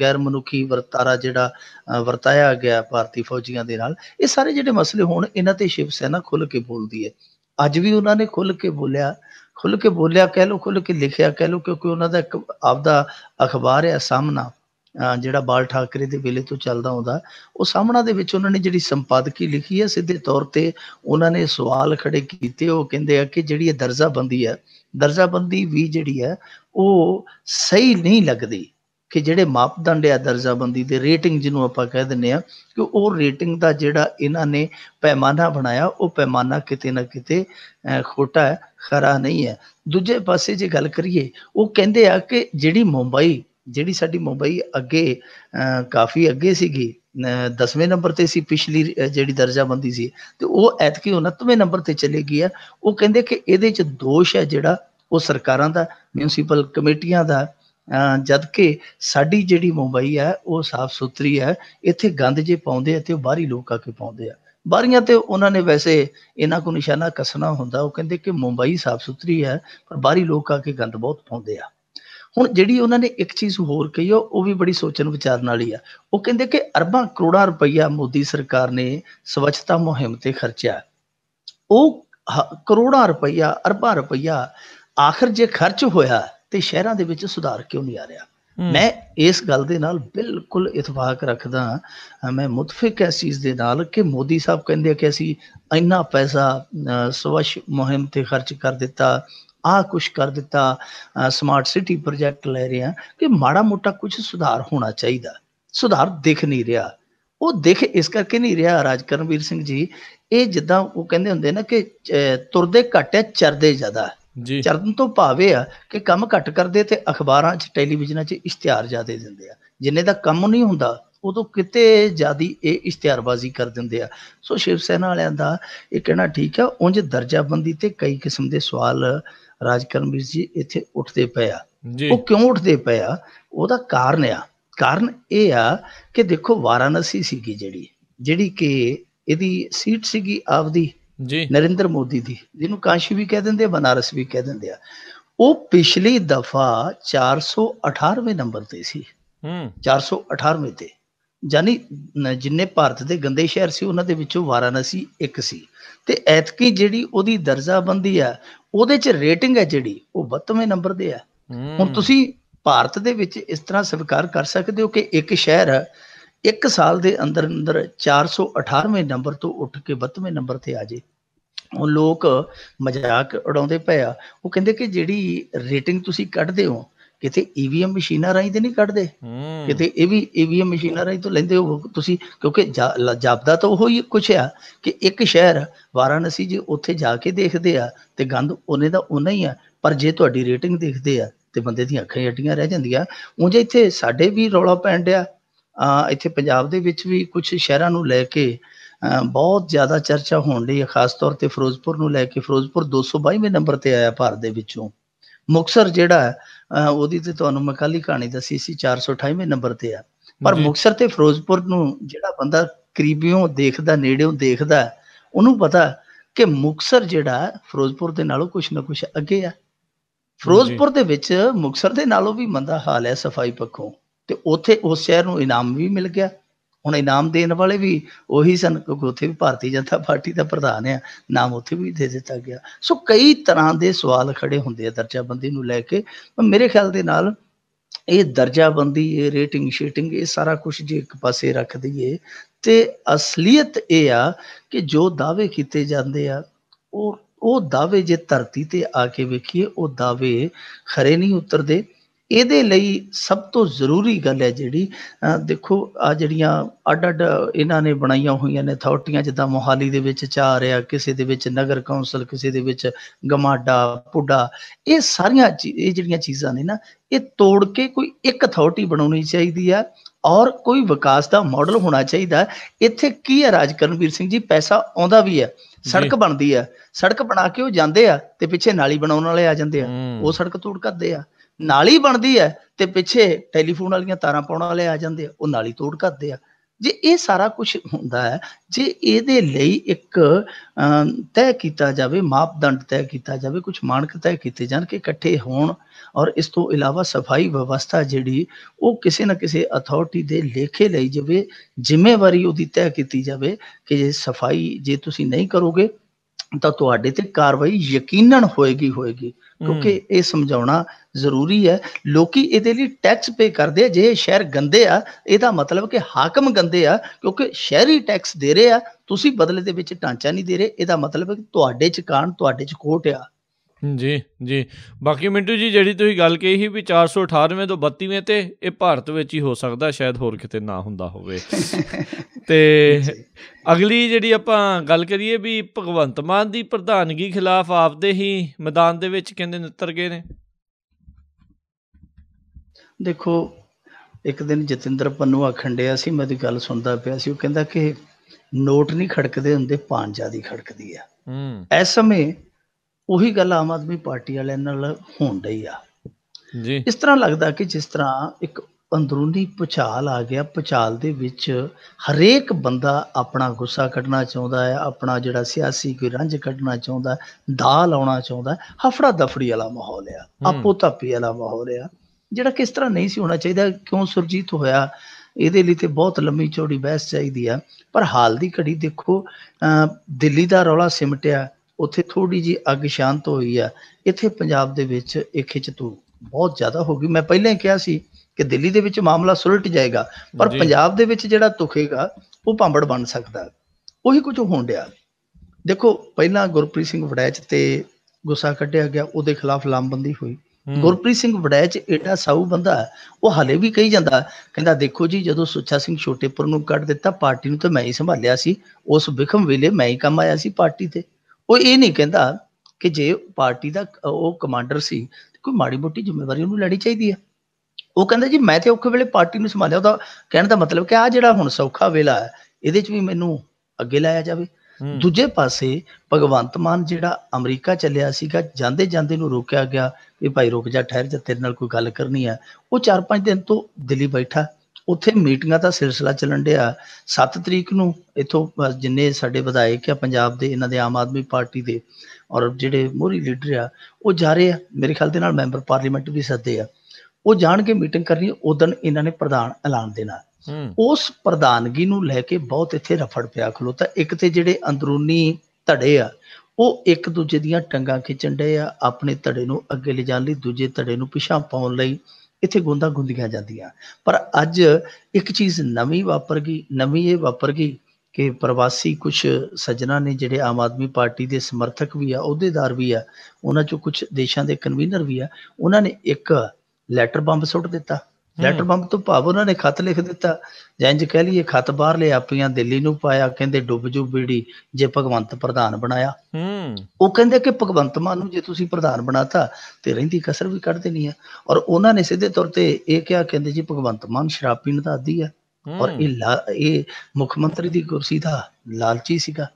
ਗੈਰ ਮਨੁੱਖੀ ਵਰਤਾਰਾ ਜਿਹੜਾ ਵਰਤਾਇਆ ਗਿਆ ਭਾਰਤੀ ਫੌਜੀਆਂ ਦੇ ਨਾਲ ਇਹ ਸਾਰੇ ਜਿਹੜੇ ਮਸਲੇ ਹੋਣ ਇਹਨਾਂ ਤੇ ਸ਼ਿਵ ਸੈਨਾ ਖੁੱਲ ਕੇ ਬੋਲਦੀ ਹੈ ਅੱਜ ਵੀ ਉਹਨਾਂ ਨੇ ਖੁੱਲ ਕੇ ਬੋਲਿਆ ਖੁੱਲ ਕੇ ਬੋਲਿਆ ਕਹਿ ਲੋ ਖੁੱਲ ਕੇ ਲਿਖਿਆ ਕਹਿ ਲੋ ਕਿਉਂਕਿ ਉਹਨਾਂ ਦਾ ਇੱਕ ਆਪਦਾ ਅਖਬਾਰ ਹੈ ਸਾਹਮਣਾ ਜਿਹੜਾ ਬਾਲ ਠਾਕਰੇ ਦੇ ਵੇਲੇ ਤੋਂ ਚੱਲਦਾ ਆਉਂਦਾ ਉਹ ਸਾਹਮਣਾ ਦੇ ਵਿੱਚ ਉਹਨਾਂ ਨੇ ਜਿਹੜੀ ਸੰਪਾਦਕੀ ਲਿਖੀ ਹੈ ਸਿੱਧੇ ਤੌਰ ਤੇ ਉਹਨਾਂ ਨੇ ਸਵਾਲ ਖੜੇ ਕੀਤੇ ਉਹ ਕਹਿੰਦੇ ਆ ਕਿ ਜਿਹੜੀ ਇਹ ਦਰਜ਼ਾਬੰਦੀ ਹੈ ਦਰਜ਼ਾਬੰਦੀ ਵੀ ਜਿਹੜੀ ਹੈ ਉਹ ਸਹੀ ਨਹੀਂ ਲੱਗਦੀ ਕਿ ਜਿਹੜੇ ਮਾਪਦੰਡ ਆ ਦਰਜ਼ਾਬੰਦੀ ਦੇ ਰੇਟਿੰਗ ਜਿਹਨੂੰ ਆਪਾਂ ਕਹਿ ਦਿੰਨੇ ਆ ਕਿ ਉਹ ਰੇਟਿੰਗ ਦਾ ਜਿਹੜਾ ਇਹਨਾਂ ਨੇ ਪੈਮਾਨਾ ਬਣਾਇਆ ਉਹ ਪੈਮਾਨਾ ਕਿਤੇ ਨਾ ਕਿਤੇ ਖੋਟਾ ਹੈ ਖਰਾ ਨਹੀਂ ਹੈ ਦੂਜੇ ਪਾਸੇ ਜੇ ਗੱਲ ਕਰੀਏ ਉਹ ਕਹਿੰਦੇ ਆ ਕਿ ਜਿਹੜੀ ਮੁੰਬਈ ਜਿਹੜੀ ਸਾਡੀ ਮੁੰਬਈ ਅੱਗੇ ਕਾਫੀ ਅੱਗੇ ਸੀਗੀ 10ਵੇਂ ਨੰਬਰ ਤੇ ਸੀ ਪਿਛਲੀ ਜਿਹੜੀ ਦਰਜਾਬੰਦੀ ਸੀ ਤੇ ਉਹ ਐਤਕੀ 29ਵੇਂ ਨੰਬਰ ਤੇ ਚਲੇ ਗਈ ਹੈ ਉਹ ਕਹਿੰਦੇ ਕਿ ਇਹਦੇ ਚ ਦੋਸ਼ ਹੈ ਜਿਹੜਾ ਉਹ ਸਰਕਾਰਾਂ ਦਾ ਮਿਊਨਿਸਪਲ ਕਮੇਟੀਆਂ ਦਾ ਜਦ ਕਿ ਸਾਡੀ ਜਿਹੜੀ ਮੁੰਬਈ ਹੈ ਉਹ ਸਾਫ਼ ਸੁਥਰੀ ਹੈ ਇੱਥੇ ਗੰਦ ਜੇ ਪਾਉਂਦੇ ਆ ਤੇ ਉਹ ਬਾਹਰੀ ਲੋਕ ਆ ਕੇ ਪਾਉਂਦੇ ਆ ਬਾਰੀਆਂ ਤੇ ਉਹਨਾਂ ਨੇ ਵੈਸੇ ਇਹਨਾਂ ਕੋ ਨਿਸ਼ਾਨਾ ਕੱਸਣਾ ਹੁੰਦਾ ਉਹ ਕਹਿੰਦੇ ਕਿ ਮੁੰਬਈ ਸਾਫ਼ ਸੁਥਰੀ ਹੈ ਪਰ ਬਾਹਰੀ ਲੋਕ ਆ ਕੇ ਗੰਦ ਬਹੁਤ ਪਾਉਂਦੇ ਆ ਹੁਣ ਜਿਹੜੀ ਉਹਨਾਂ ਨੇ ਇੱਕ ਚੀਜ਼ ਹੋਰ ਕਹੀ ਉਹ ਵੀ ਬੜੀ ਸੋਚਣ ਵਿਚਾਰਨ ਵਾਲੀ ਆ ਉਹ ਕਹਿੰਦੇ ਕਿ ਅਰਬਾਂ ਕਰੋੜਾਂ ਰੁਪਈਆ ਮੋਦੀ ਸਰਕਾਰ ਨੇ ਸਵੱਛਤਾ ਮੁਹਿੰਮ ਤੇ ਖਰਚਿਆ ਉਹ ਕਰੋੜਾਂ ਰੁਪਈਆ ਅਰਬਾਂ ਰੁਪਈਆ ਆਖਰ ਜੇ ਖਰਚ ਹੋਇਆ ਤੇ ਸ਼ਹਿਰਾਂ ਦੇ ਵਿੱਚ ਸੁਧਾਰ ਕਿਉਂ ਨਹੀਂ ਆ ਰਿਹਾ ਮੈਂ ਇਸ ਗੱਲ ਦੇ ਨਾਲ ਬਿਲਕੁਲ ਇਤਫਾਕ ਰੱਖਦਾ ਮੈਂ ਮੁਤਫਿਕ ਇਸ ਚੀਜ਼ ਦੇ ਨਾਲ ਕਿ ਮੋਦੀ ਸਾਹਿਬ ਕਹਿੰਦੇ ਕਿ ਅਸੀਂ ਇੰਨਾ ਪੈਸਾ ਸਵੱਛ ਮੁਹਿੰਮ ਤੇ ਖਰਚ ਕਰ ਦਿੱਤਾ ਆ ਕੁਝ ਕਰ ਦਿੱਤਾ ਸਮਾਰਟ ਸਿਟੀ ਪ੍ਰੋਜੈਕਟ ਲੈ ਰਹੇ ਆ ਕਿ ਮਾੜਾ ਮੋਟਾ ਕੁਝ ਸੁਧਾਰ ਹੋਣਾ ਚਾਹੀਦਾ ਸੁਧਾਰ ਦਿਖ ਨਹੀਂ ਰਿਹਾ ਉਹ ਦਿਖ ਇਸ ਕਰਕੇ ਨਹੀਂ ਰਿਹਾ ਰਾਜਕਰਨਵੀਰ ਸਿੰਘ ਜੀ ਇਹ ਜਿੱਦਾਂ ਉਹ ਕਹਿੰਦੇ ਹੁੰਦੇ ਨਾ ਕਿ ਤੁਰਦੇ ਘੱਟ ਚਰਦੇ ਜ਼ਿਆਦਾ ਜੀ ਚਰਨ ਤੋਂ ਭਾਵੇਂ ਆ ਕਿ ਕੰਮ ਘੱਟ ਕਰਦੇ ਤੇ ਅਖਬਾਰਾਂ 'ਚ ਟੈਲੀਵਿਜ਼ਨਾਂ 'ਚ ਇਸ਼ਤਿਹਾਰ ਜ਼ਿਆਦਾ ਦਿੰਦੇ ਆ ਜਿੰਨੇ ਦਾ ਕੰਮ ਨਹੀਂ ਹੁੰਦਾ ਉਦੋਂ ਕਿਤੇ ਜਿਆਦੀ ਇਹ ਇਸ਼ਤਿਹਾਰਬਾਜ਼ੀ ਕਰ ਦਿੰਦੇ ਆ ਸੋ ਸ਼ਿਵ ਸੈਨਾ ਵਾਲਿਆਂ ਦਾ ਇਹ ਕਹਿਣਾ ਠੀਕ ਆ ਉਂਝ ਦਰਜਾਬੰਦੀ ਤੇ ਕਈ ਕਿਸਮ ਦੇ ਸਵਾਲ ਰਾਜ ਜੀ ਇੱਥੇ ਉੱਠਦੇ ਪਏ ਆ ਉਹ ਕਿਉਂ ਉੱਠਦੇ ਪਏ ਆ ਉਹਦਾ ਕਾਰਨ ਆ ਕਾਰਨ ਇਹ ਆ ਕਿ ਦੇਖੋ ਵਾਰਾਨਸੀ ਸੀਗੀ ਜਿਹੜੀ ਜਿਹੜੀ ਕਿ ਇਹਦੀ ਸੀਟ ਸੀਗੀ ਆਪਦੀ ਜੀ ਨਰਿੰਦਰ ਮੋਦੀ ਦੀ ਜਿਹਨੂੰ ਕਾਸ਼ੀ ਵੀ ਕਹਿ ਦਿੰਦੇ ਆ ਬਨਾਰਸ ਵੀ ਕਹਿ ਦਿੰਦੇ ਆ ਉਹ ਪਿਛਲੀ ਦਫਾ 418ਵੇਂ ਨੰਬਰ ਤੇ ਸੀ ਹੂੰ 418ਵੇਂ ਤੇ ਜਾਨੀ ਜਿੰਨੇ ਭਾਰਤ ਦੇ ਗੰਦੇ ਸ਼ਹਿਰ ਸੀ ਉਹਨਾਂ ਦੇ ਵਿੱਚੋਂ ਵਾਰਾਣਸੀ ਇੱਕ ਸੀ ਤੇ ਐਤਕੀ ਜਿਹੜੀ ਉਹਦੀ ਦਰਜਾਬੰਦੀ ਆ ਉਹਦੇ ਚ ਰੇਟਿੰਗ ਹੈ ਜਿਹੜੀ ਉਹ 72ਵੇਂ ਨੰਬਰ ਦੇ ਆ ਹੁਣ ਤੁਸੀਂ ਭਾਰਤ ਦੇ ਵਿੱਚ ਇਸ ਤਰ੍ਹਾਂ ਸਵੀਕਾਰ ਕਰ ਸਕਦੇ ਹੋ ਕਿ ਇੱਕ ਸ਼ਹਿਰ ਇੱਕ ਸਾਲ ਦੇ ਅੰਦਰ ਅੰਦਰ 418ਵੇਂ ਨੰਬਰ ਤੋਂ ਉੱਠ ਕੇ 72ਵੇਂ ਨੰਬਰ ਤੇ ਆ ਜੇ ਉਹ ਲੋਕ ਮਜ਼ਾਕ ਉਡਾਉਂਦੇ ਪਏ ਆ ਉਹ ਕਹਿੰਦੇ ਕਿ ਜਿਹੜੀ ਰੇਟਿੰਗ ਤੁਸੀਂ ਕੱਢਦੇ ਹੋ ਕਿਤੇ ਈਵੀਐਮ e ਮਸ਼ੀਨਾਂ ਰਾਈ ਤੇ ਨਹੀਂ ਕੱਢਦੇ ਕਿਤੇ ਇਹ ਵੀ ਈਵੀਐਮ e ਮਸ਼ੀਨਾਂ ਰਾਈ ਤੋਂ ਲੈਂਦੇ ਹੋ ਤੁਸੀਂ ਕਿਉਂਕਿ ਜਾਪਦਾ ਤਾਂ ਉਹ ਹੀ ਕੁਛ ਆ ਕਿ ਇੱਕ ਸ਼ਹਿਰ ਵਾਰਾਣਸੀ ਜੇ ਉੱਥੇ ਜਾ ਕੇ ਦੇਖਦੇ ਆ ਤੇ ਗੰਦ ਉਹਨੇ ਦਾ ਉਹਨਾਂ ਹੀ ਆ ਪਰ ਜੇ ਤੁਹਾਡੀ ਰੇਟਿੰਗ ਦੇਖਦੇ ਆ ਤੇ ਬੰਦੇ ਦੀਆਂ ਅੱਖਾਂ ਏਟੀਆਂ ਰਹਿ ਜਾਂਦੀਆਂ ਉਂਝ ਇੱਥੇ ਸਾਡੇ ਵੀ ਰੌਲਾ ਪੈਣ ਡਿਆ ਆ ਇੱਥੇ ਪੰਜਾਬ ਦੇ ਵਿੱਚ ਵੀ ਕੁਝ ਸ਼ਹਿਰਾਂ ਨੂੰ ਲੈ ਕੇ ਬਹੁਤ ਜ਼ਿਆਦਾ ਚਰਚਾ ਹੋਣ ਲਈ ਖਾਸ ਤੌਰ ਤੇ ਫਿਰੋਜ਼ਪੁਰ ਨੂੰ ਲੈ ਕੇ ਫਿਰੋਜ਼ਪੁਰ 222ਵੇਂ ਨੰਬਰ ਤੇ ਆਇਆ ਭਾਰਤ ਦੇ ਵਿੱਚੋਂ ਮੁਕਸਰ ਜਿਹੜਾ ਉਹਦੀ ਤੇ ਤੁਹਾਨੂੰ ਮੈਂ ਕੱਲ ਹੀ ਕਹਾਣੀ ਦੱਸੀ ਸੀ 428ਵੇਂ ਨੰਬਰ ਤੇ ਆ ਪਰ ਮੁਕਸਰ ਤੇ ਫਿਰੋਜ਼ਪੁਰ ਨੂੰ ਜਿਹੜਾ ਬੰਦਾ ਕਰੀਬਿਓਂ ਦੇਖਦਾ ਨੇੜਿਓਂ ਦੇਖਦਾ ਉਹਨੂੰ ਪਤਾ ਕਿ ਮੁਕਸਰ ਜਿਹੜਾ ਫਿਰੋਜ਼ਪੁਰ ਦੇ ਨਾਲੋਂ ਕੁਛ ਨਾ ਕੁਛ ਅੱਗੇ ਆ ਫਿਰੋਜ਼ਪੁਰ ਦੇ ਵਿੱਚ ਮੁਕਸਰ ਦੇ ਨਾਲੋਂ ਵੀ ਮੰਦਾ ਹਾਲ ਹੈ ਸਫਾਈ ਪੱਖੋਂ ਤੇ ਉੱਥੇ ਉਸ ਸ਼ਹਿਰ ਨੂੰ ਇਨਾਮ ਵੀ ਮਿਲ ਗਿਆ ਹੁਣ ਇਨਾਮ ਦੇਣ ਵਾਲੇ ਵੀ ਉਹੀ ਸਨ ਕਿਉਂਕਿ ਉੱਥੇ ਵੀ ਭਾਰਤੀ ਜਨਤਾ ਪਾਰਟੀ ਦਾ ਪ੍ਰਧਾਨ ਆ ਨਾਮ ਉੱਥੇ ਵੀ ਦੇ ਦਿੱਤਾ ਗਿਆ ਸੋ ਕਈ ਤਰ੍ਹਾਂ ਦੇ ਸਵਾਲ ਖੜੇ ਹੁੰਦੇ ਆ ਦਰਜਾਬੰਦੀ ਨੂੰ ਲੈ ਕੇ ਪਰ ਮੇਰੇ ਖਿਆਲ ਦੇ ਨਾਲ ਇਹ ਦਰਜਾਬੰਦੀ ਇਹ ਰੇਟਿੰਗ ਸ਼ੀਟਿੰਗ ਇਹ ਸਾਰਾ ਕੁਝ ਜੇ ਇੱਕ ਪਾਸੇ ਰੱਖ ਦਈਏ ਤੇ ਅਸਲੀਅਤ ਇਹ ਆ ਕਿ ਜੋ ਦਾਅਵੇ ਕੀਤੇ ਜਾਂਦੇ ਆ ਉਹ ਉਹ ਦਾਅਵੇ ਜੇ ਧਰਤੀ ਤੇ ਆ ਕੇ ਵੇਖੀਏ ਉਹ ਦਾਅਵੇ ਖਰੇ ਨਹੀਂ ਉਤਰਦੇ ਇਹਦੇ ਲਈ ਸਭ ਤੋਂ ਜ਼ਰੂਰੀ ਗੱਲ ਹੈ ਜਿਹੜੀ ਦੇਖੋ ਆ ਜਿਹੜੀਆਂ ਅੱਡ ਅੱਡ ਇਹਨਾਂ ਨੇ ਬਣਾਈਆਂ ਹੋਈਆਂ ਨੇ ਅਥਾਰਟੀਆਂ ਜਿੱਦਾਂ ਮੋਹਾਲੀ ਦੇ ਵਿੱਚ ਚਾਰ ਆ ਕਿਸੇ ਦੇ ਵਿੱਚ ਨਗਰ ਕੌਂਸਲ ਕਿਸੇ ਦੇ ਵਿੱਚ ਗਮਾਡਾ ਪੁੱਡਾ ਇਹ ਸਾਰੀਆਂ ਇਹ ਜਿਹੜੀਆਂ ਚੀਜ਼ਾਂ ਨੇ ਨਾ ਇਹ ਤੋੜ ਕੇ ਕੋਈ ਇੱਕ ਅਥਾਰਟੀ ਬਣਾਉਣੀ ਚਾਹੀਦੀ ਆ ਔਰ ਕੋਈ ਵਿਕਾਸ ਦਾ ਮਾਡਲ ਹੋਣਾ ਚਾਹੀਦਾ ਇੱਥੇ ਕੀ ਹੈ ਰਾਜ ਕਰਨਵੀਰ ਸਿੰਘ ਜੀ ਪੈਸਾ ਆਉਂਦਾ ਵੀ ਹੈ ਸੜਕ ਬਣਦੀ ਆ ਸੜਕ ਬਣਾ ਕੇ ਉਹ ਜਾਂਦੇ ਆ ਤੇ ਪਿੱਛੇ ਨਾਲੀ ਬਣਾਉਣ ਵਾਲੇ ਆ ਜਾਂਦੇ ਆ ਉਹ ਸੜਕ ਤੋੜ ਕਰਦੇ ਆ ਨਾਲੀ ਬਣਦੀ ਹੈ ਤੇ ਪਿੱਛੇ ਟੈਲੀਫੋਨ ਵਾਲੀਆਂ ਤਾਰਾਂ ਪਾਉਣ ਵਾਲੇ ਆ ਜਾਂਦੇ ਆ ਉਹ ਨਾਲੀ ਤੋੜ ਕਰਦੇ ਆ ਜੇ ਇਹ ਸਾਰਾ ਕੁਝ ਹੁੰਦਾ ਹੈ ਜੇ ਇਹਦੇ ਲਈ ਇੱਕ ਤੈਅ ਕੀਤਾ ਜਾਵੇ ਮਾਪਦੰਡ ਤੈਅ ਕੀਤਾ ਜਾਵੇ ਕੁਝ ਮਾਨਕ ਤੈਅ ਕੀਤੇ ਜਾਣ ਕਿ ਇਕੱਠੇ ਹੋਣ ਔਰ ਇਸ ਤੋਂ ਇਲਾਵਾ ਸਫਾਈ ਵਿਵਸਥਾ ਜਿਹੜੀ ਉਹ ਕਿਸੇ ਨਾ ਕਿਸੇ ਅਥਾਰਟੀ ਦੇ ਲੇਖੇ ਲਈ ਜਾਵੇ ਜ਼ਿੰਮੇਵਾਰੀ ਉਹਦੀ ਤੈਅ ਕੀਤੀ ਜਾਵੇ ਕਿ ਜੇ ਸਫਾਈ ਜੇ ਤੁਸੀਂ ਨਹੀਂ ਕਰੋਗੇ ਤਾਂ ਤੁਹਾਡੇ ਤੇ ਕਾਰਵਾਈ ਯਕੀਨਨ ਹੋਏਗੀ ਹੋਏਗੀ ਕਿਉਂਕਿ ਇਹ ਸਮਝਾਉਣਾ ਜ਼ਰੂਰੀ ਹੈ ਲੋਕੀ ਇਹਦੇ ਲਈ ਟੈਕਸ ਪੇ ਕਰਦੇ ਜੇ ਸ਼ਹਿਰ ਗੰਦੇ ਆ ਇਹਦਾ ਮਤਲਬ ਕਿ ਹਾਕਮ ਗੰਦੇ ਆ ਕਿਉਂਕਿ ਸ਼ਹਿਰੀ ਟੈਕਸ ਦੇ ਰਹੇ ਆ ਤੁਸੀਂ ਬਦਲੇ ਦੇ ਵਿੱਚ ਢਾਂਚਾ ਨਹੀਂ ਦੇ ਰਹੇ ਇਹਦਾ ਮਤਲਬ ਹੈ ਕਿ ਤੁਹਾਡੇ ਚ ਕਾਨ ਤੁਹਾਡੇ ਚ ਕੋਟ ਆ ਜੀ ਜੀ ਬਾਕੀ ਮਿੰਟੂ ਜੀ ਜਿਹੜੀ ਤੁਸੀਂ ਗੱਲ ਕਹੀ ਸੀ ਵੀ 418ਵੇਂ ਤੋਂ 32ਵੇਂ ਤੇ ਇਹ ਭਾਰਤ ਵਿੱਚ ਹੀ ਹੋ ਸਕਦਾ ਸ਼ਾਇਦ ਹੋਰ ਕਿਤੇ ਨਾ ਹੁੰਦਾ ਹੋਵੇ ਤੇ ਅਗਲੀ ਜਿਹੜੀ ਆਪਾਂ ਗੱਲ ਕਰੀਏ ਵੀ ਭਗਵੰਤ ਮਾਨ ਦੀ ਪ੍ਰਧਾਨਗੀ ਖਿਲਾਫ ਆਪਦੇ ਹੀ ਮੈਦਾਨ ਦੇ ਵਿੱਚ ਕਹਿੰਦੇ ਨਿੱਤਰ ਗਏ ਨੇ ਦੇਖੋ ਇੱਕ ਦਿਨ ਜਤਿੰਦਰ ਪੰਨੂ ਆਖਣ ਡਿਆ ਸੀ ਮੈਂ ਦੀ ਗੱਲ ਸੁਣਦਾ ਪਿਆ ਸੀ ਉਹ ਕਹਿੰਦਾ ਕਿ ਨੋਟ ਨਹੀਂ ਖੜਕਦੇ ਹੁੰਦੇ ਪਾਨ ਜਿਆਦੀ ਖੜਕਦੀ ਆ ਹੂੰ ਇਸ ਸਮੇਂ ਉਹੀ ਗੱਲ ਆਮ ਆਦਮੀ ਪਾਰਟੀ ਵਾਲਿਆਂ ਨਾਲ ਹੋਣ ਰਹੀ ਆ ਜੀ ਇਸ ਤਰ੍ਹਾਂ ਲੱਗਦਾ ਕਿ ਜਿਸ ਤਰ੍ਹਾਂ ਇੱਕ ਅੰਦਰੂਨੀ ਪੁਚਾਲ ਆ ਗਿਆ ਪੁਚਾਲ ਦੇ ਵਿੱਚ ਹਰੇਕ ਬੰਦਾ ਆਪਣਾ ਗੁੱਸਾ ਕੱਢਣਾ ਚਾਹੁੰਦਾ ਹੈ ਆਪਣਾ ਜਿਹੜਾ ਸਿਆਸੀ ਕੋਈ ਰੰਜ ਕੱਢਣਾ ਚਾਹੁੰਦਾ ਦਾ ਲਾਉਣਾ ਚਾਹੁੰਦਾ ਹਫੜਾ ਦਫੜੀ ਵਾਲਾ ਮਾਹੌਲ ਆ ਆਪੋ ਤਾਪੀ ਵਾਲਾ ਮਾਹੌਲ ਆ ਜਿਹੜਾ ਕਿਸ ਤਰ੍ਹਾਂ ਨਹੀਂ ਸੀ ਹੋਣਾ ਚਾਹੀਦਾ ਕਿਉਂ ਸੁਰਜੀਤ ਹੋਇਆ ਇਹਦੇ ਲਈ ਤੇ ਬਹੁਤ ਲੰਮੀ ਚੌੜੀ ਬਹਿਸ ਚਾਹੀਦੀ ਆ ਪਰ ਹਾਲ ਦੀ ਘੜੀ ਦੇਖੋ ਦਿੱਲੀ ਦਾ ਰੌਲਾ ਸਿਮਟਿਆ ਉੱਥੇ ਥੋੜੀ ਜੀ ਅੱਗ ਸ਼ਾਂਤ ਹੋਈ ਆ ਇੱਥੇ ਪੰਜਾਬ ਦੇ ਵਿੱਚ ਇਹ ਖਿੱਚ ਤੂ ਬਹੁਤ ਜ਼ਿਆਦਾ ਹੋ ਗਈ ਮੈਂ ਪਹਿਲਾਂ ਹੀ ਕਿਹਾ ਸੀ ਕਿ ਦਿੱਲੀ ਦੇ ਵਿੱਚ ਮਾਮਲਾ ਸੁਲਟ ਜਾਏਗਾ ਪਰ ਪੰਜਾਬ ਦੇ ਵਿੱਚ ਜਿਹੜਾ ਤੁਖੇਗਾ ਉਹ ਭਾਂਬੜ ਬਣ ਸਕਦਾ ਉਹੀ ਕੁਝ ਹੋਣ ਡਿਆ ਦੇਖੋ ਪਹਿਲਾਂ ਗੁਰਪ੍ਰੀਤ ਸਿੰਘ ਵੜੈਚ ਤੇ ਗੁੱਸਾ ਕੱਢਿਆ ਗਿਆ ਉਹਦੇ ਖਿਲਾਫ ਲਾਮਬੰਦੀ ਹੋਈ ਗੁਰਪ੍ਰੀਤ ਸਿੰਘ ਵੜੈਚ ਏਡਾ ਸਾਊ ਬੰਦਾ ਉਹ ਹਲੇ ਵੀ ਕਹੀ ਜਾਂਦਾ ਕਹਿੰਦਾ ਦੇਖੋ ਜੀ ਜਦੋਂ ਸੁੱਚਾ ਸਿੰਘ ਛੋਟੇਪੁਰ ਨੂੰ ਕੱਢ ਦਿੱਤਾ ਪਾਰਟੀ ਨੂੰ ਤਾਂ ਮੈਂ ਹੀ ਸੰਭਾਲਿਆ ਸੀ ਉਸ ਵਿਖਮ ਵੇਲੇ ਮੈਂ ਹੀ ਕੰਮ ਆਇਆ ਸੀ ਪਾਰਟੀ ਤੇ ਉਹ ਇਹ ਨਹੀਂ ਕਹਿੰਦਾ ਕਿ ਜੇ ਪਾਰਟੀ ਦਾ ਉਹ ਕਮਾਂਡਰ ਸੀ ਕੋਈ ਮਾੜੀ ਮੋਟੀ ਜ਼ਿੰਮੇਵਾਰੀ ਉਹਨੂੰ ਲੈਣੀ ਚਾਹੀਦੀ ਹੈ ਉਹ ਕਹਿੰਦਾ ਜੀ ਮੈਂ ਤੇ ਔਖੇ ਵੇਲੇ ਪਾਰਟੀ ਨੂੰ ਸੰਭਾਲਿਆ ਉਹਦਾ ਕਹਿਣ ਦਾ ਮਤਲਬ ਕਿ ਆ ਜਿਹੜਾ ਹੁਣ ਸੌਖਾ ਵੇਲਾ ਹੈ ਇਹਦੇ 'ਚ ਵੀ ਮੈਨੂੰ ਅੱਗੇ ਲਾਇਆ ਜਾਵੇ ਦੂਜੇ ਪਾਸੇ ਭਗਵੰਤ ਮਾਨ ਜਿਹੜਾ ਅਮਰੀਕਾ ਚੱਲਿਆ ਸੀਗਾ ਜਾਂਦੇ ਜਾਂਦੇ ਨੂੰ ਰੋਕਿਆ ਗਿਆ ਵੀ ਭਾਈ ਰੁਕ ਜਾ ਠਹਿਰ ਜਾ ਤੇਰੇ ਨਾਲ ਕੋਈ ਗੱਲ ਕਰਨੀ ਆ ਉਹ 4-5 ਦਿਨ ਤੋਂ ਦਿੱਲੀ ਬੈਠਾ ਉੱਥੇ ਮੀਟਿੰਗਾਂ ਦਾ ਸਿਲਸਿਲਾ ਚੱਲਣ ਡਿਆ 7 ਤਰੀਕ ਨੂੰ ਇਥੋਂ ਜਿੰਨੇ ਸਾਡੇ ਵਿਧਾਇਕ ਆ ਪੰਜਾਬ ਦੇ ਇਹਨਾਂ ਦੇ ਆਮ ਆਦਮੀ ਪਾਰਟੀ ਦੇ ਔਰ ਜਿਹੜੇ ਮੋਰੀ ਲੀਡਰ ਆ ਉਹ ਜਾ ਰਹੇ ਆ ਮੇਰੇ ਖਿਆਲ ਦੇ ਨਾਲ ਮੈਂਬਰ ਪਾਰਲੀਮੈਂਟ ਵੀ ਸੱਦੇ ਆ ਉਹ ਜਾਣ ਕੇ ਮੀਟਿੰਗ ਕਰਨੀ ਉਦੋਂ ਇਹਨਾਂ ਨੇ ਪ੍ਰਧਾਨ ਐਲਾਨ ਦੇਣਾ ਉਸ ਪ੍ਰਧਾਨਗੀ ਨੂੰ ਲੈ ਕੇ ਬਹੁਤ ਇੱਥੇ ਰਫੜ ਪਿਆ ਖਲੋਤਾ ਇੱਕ ਤੇ ਜਿਹੜੇ ਅੰਦਰੂਨੀ ਧੜੇ ਆ ਉਹ ਇੱਕ ਦੂਜੇ ਦੀਆਂ ਟੰਗਾਂ ਖਿੱਚਣ ਡੇ ਆ ਆਪਣੇ ਧੜੇ ਨੂੰ ਅੱਗੇ ਲਿਜਾਣ ਲਈ ਦੂਜੇ ਧੜੇ ਨੂੰ ਪਿਛਾਂ ਪਾਉਣ ਲਈ ਇੱਥੇ ਗੁੰਦਾ ਗੁੰਦੀਆਂ ਜਾਂਦੀਆਂ ਪਰ ਅੱਜ ਇੱਕ ਚੀਜ਼ ਨਵੀਂ ਵਾਪਰ ਗਈ ਨਵੀਂ ਇਹ ਵਾਪਰ ਗਈ ਕਿ ਪ੍ਰਵਾਸੀ ਕੁਝ ਸੱਜਣਾ ਨੇ ਜਿਹੜੇ ਆਮ ਆਦਮੀ ਪਾਰਟੀ ਦੇ ਸਮਰਥਕ ਵੀ ਆ ਅਹੁਦੇਦਾਰ ਵੀ ਆ ਉਹਨਾਂ ਚੋਂ ਕੁਝ ਦੇਸ਼ਾਂ ਦੇ ਕਨਵੀਨਰ ਵੀ ਆ ਉਹਨਾਂ ਨੇ ਇੱਕ ਲੈਟਰ ਬੰਬ ਸੁੱਟ ਦਿੱਤਾ ਲੈਟਰ ਬੰਬ ਤੋਂ ਭਾਵ ਉਹਨਾਂ ਨੇ ਖਤ ਲਿਖ ਦਿੱਤਾ ਜਾਂ ਇੰਜ ਕਹਿ ਲਈਏ ਖਤ ਬਾਹਰ ਲੈ ਆਪੀਆਂ ਦਿੱਲੀ ਨੂੰ ਪਾਇਆ ਕਹਿੰਦੇ ਡੁੱਬ ਜੂ ਬੀੜੀ ਜੇ ਭਗਵੰਤ ਪ੍ਰਧਾਨ ਬਣਾਇਆ ਉਹ ਕਹਿੰਦੇ ਕਿ ਭਗਵੰਤ ਮਾਨ ਨੂੰ ਜੇ ਤੁਸੀਂ ਪ੍ਰਧਾਨ ਬਣਾਤਾ ਤੇ ਰਹਿੰਦੀ ਕਸਰ ਵੀ ਕੱਢ ਦੇਣੀ ਆ ਔਰ ਉਹਨਾਂ ਨੇ ਸਿੱਧੇ ਤੌਰ ਤੇ ਇਹ ਕਿਹਾ ਕਹਿੰਦੇ ਜੀ ਭਗਵੰਤ ਮਾਨ ਸ਼ਰਾਬ ਪੀਣ ਦਾ ਆਦੀ ਆ ਔਰ ਇਹ ਇਹ ਮੁੱਖ ਮੰਤਰੀ ਦੀ ਕੁਰਸੀ ਦਾ ਲਾਲਚੀ ਸੀਗਾ